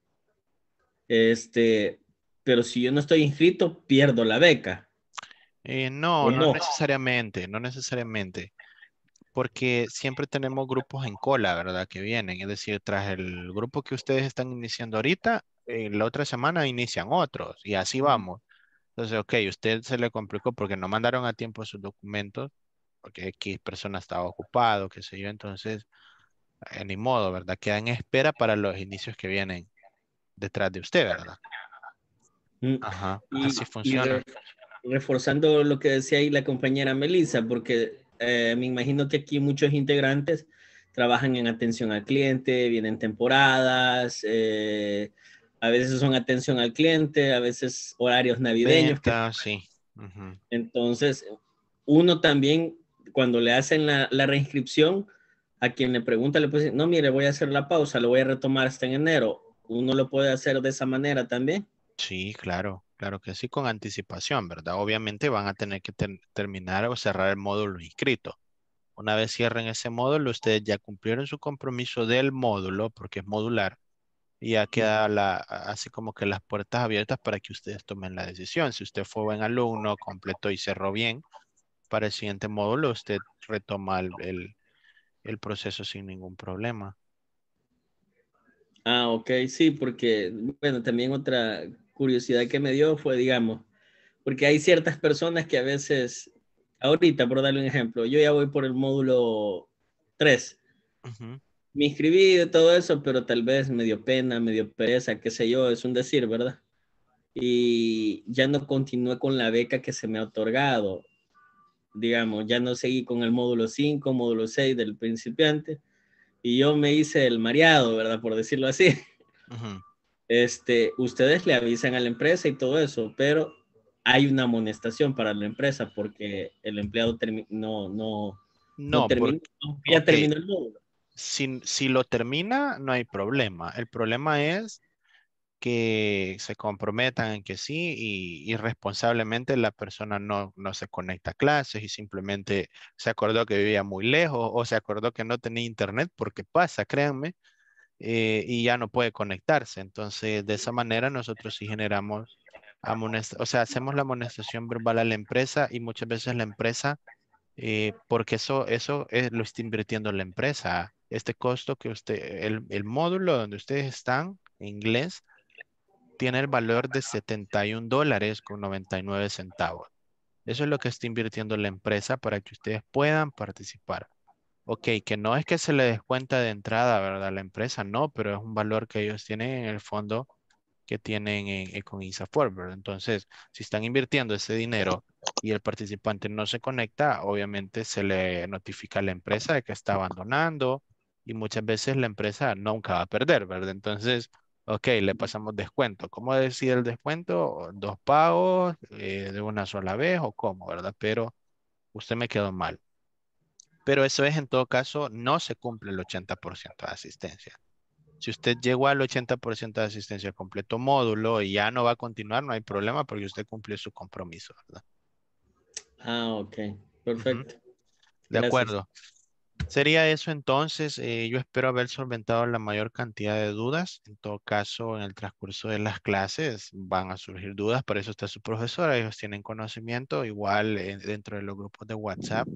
Este, pero si yo no estoy inscrito, pierdo la beca. no, no, no necesariamente, no necesariamente porque siempre tenemos grupos en cola, ¿verdad? Que vienen, es decir, tras el grupo que ustedes están iniciando ahorita, la otra semana inician otros y así vamos. Entonces, ok, usted se le complicó porque no mandaron a tiempo sus documentos, porque X persona estaba ocupado, qué sé yo, entonces, en eh, ni modo, ¿verdad? Queda en espera para los inicios que vienen detrás de usted, ¿verdad? Mm, Ajá, así funciona. reforzando lo que decía ahí la compañera Melissa, porque eh, me imagino que aquí muchos integrantes trabajan en atención al cliente, vienen temporadas, eh, a veces son atención al cliente, a veces horarios navideños. sí. Entonces, uno también, cuando le hacen la, la reinscripción, a quien le pregunta, le puede decir, no, mire, voy a hacer la pausa, lo voy a retomar hasta en enero. Uno lo puede hacer de esa manera también. Sí, claro. Claro que sí, con anticipación, ¿verdad? Obviamente van a tener que terminar o cerrar el módulo inscrito. Una vez cierren ese módulo, ustedes ya cumplieron su compromiso del módulo, porque es modular, y ya queda la, así como que las puertas abiertas para que ustedes tomen la decisión. Si usted fue buen alumno, completó y cerró bien, para el siguiente módulo usted retoma el, el proceso sin ningún problema. Ah, ok, sí, porque, bueno, también otra curiosidad que me dio fue, digamos, porque hay ciertas personas que a veces, ahorita, por darle un ejemplo, yo ya voy por el módulo 3. Me inscribí de todo eso, pero tal vez me dio pena, me dio pereza, qué sé yo, es un decir, ¿verdad? Y ya no continué con la beca que se me ha otorgado. Digamos, ya no seguí con el módulo 5, módulo 6 del principiante. Y yo me hice el mareado, ¿verdad? Por decirlo así este, ustedes le avisan a la empresa y todo eso, pero hay una amonestación para la empresa porque el empleado no, no, no, el módulo. Si, lo termina, no hay problema. El problema es que se comprometan en que sí y irresponsablemente la persona no, no se conecta a clases y simplemente se acordó que vivía muy lejos o se acordó que no tenía internet porque pasa, créanme eh, y ya no puede conectarse. Entonces, de esa manera nosotros sí generamos, o sea, hacemos la amonestación verbal a la empresa y muchas veces la empresa, eh, porque eso, eso es, lo está invirtiendo la empresa. Este costo que usted, el, módulo donde ustedes están en inglés, tiene el valor de 71 dólares con 99 centavos. Eso es lo que está invirtiendo la empresa para que ustedes puedan participar. Ok, que no es que se le descuenta de entrada, ¿verdad? La empresa no, pero es un valor que ellos tienen en el fondo que tienen eh, con ISAFOR, ¿verdad? Entonces, si están invirtiendo ese dinero y el participante no se conecta, obviamente se le notifica a la empresa de que está abandonando y muchas veces la empresa nunca va a perder, ¿verdad? Entonces, ok, le pasamos descuento. ¿Cómo decide el descuento? ¿Dos pagos eh, de una sola vez o cómo, verdad? Pero usted me quedó mal pero eso es en todo caso, no se cumple el 80% de asistencia. Si usted llegó al 80% de asistencia completo módulo y ya no va a continuar, no hay problema porque usted cumple su compromiso, ¿verdad? Ah, ok. Perfecto. De acuerdo. Sería eso entonces. Eh, yo espero haber solventado la mayor cantidad de dudas. En todo caso, en el transcurso de las clases van a surgir dudas. Por eso está su profesora. Ellos tienen conocimiento. Igual eh, dentro de los grupos de WhatsApp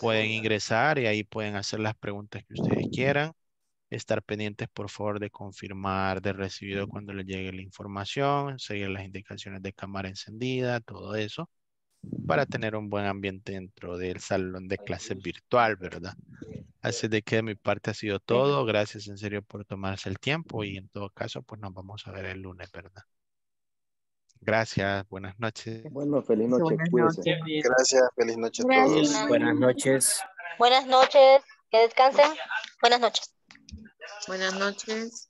Pueden ingresar y ahí pueden hacer las preguntas que ustedes quieran. Estar pendientes, por favor, de confirmar de recibido cuando les llegue la información, seguir las indicaciones de cámara encendida, todo eso, para tener un buen ambiente dentro del salón de clases virtual, ¿verdad? Así de que de mi parte ha sido todo. Gracias en serio por tomarse el tiempo y en todo caso, pues nos vamos a ver el lunes, ¿verdad? Gracias, buenas noches. Bueno, feliz noche. Gracias, feliz noche a todos. Buenas noches. Buenas noches, que descansen. Buenas noches. Buenas noches.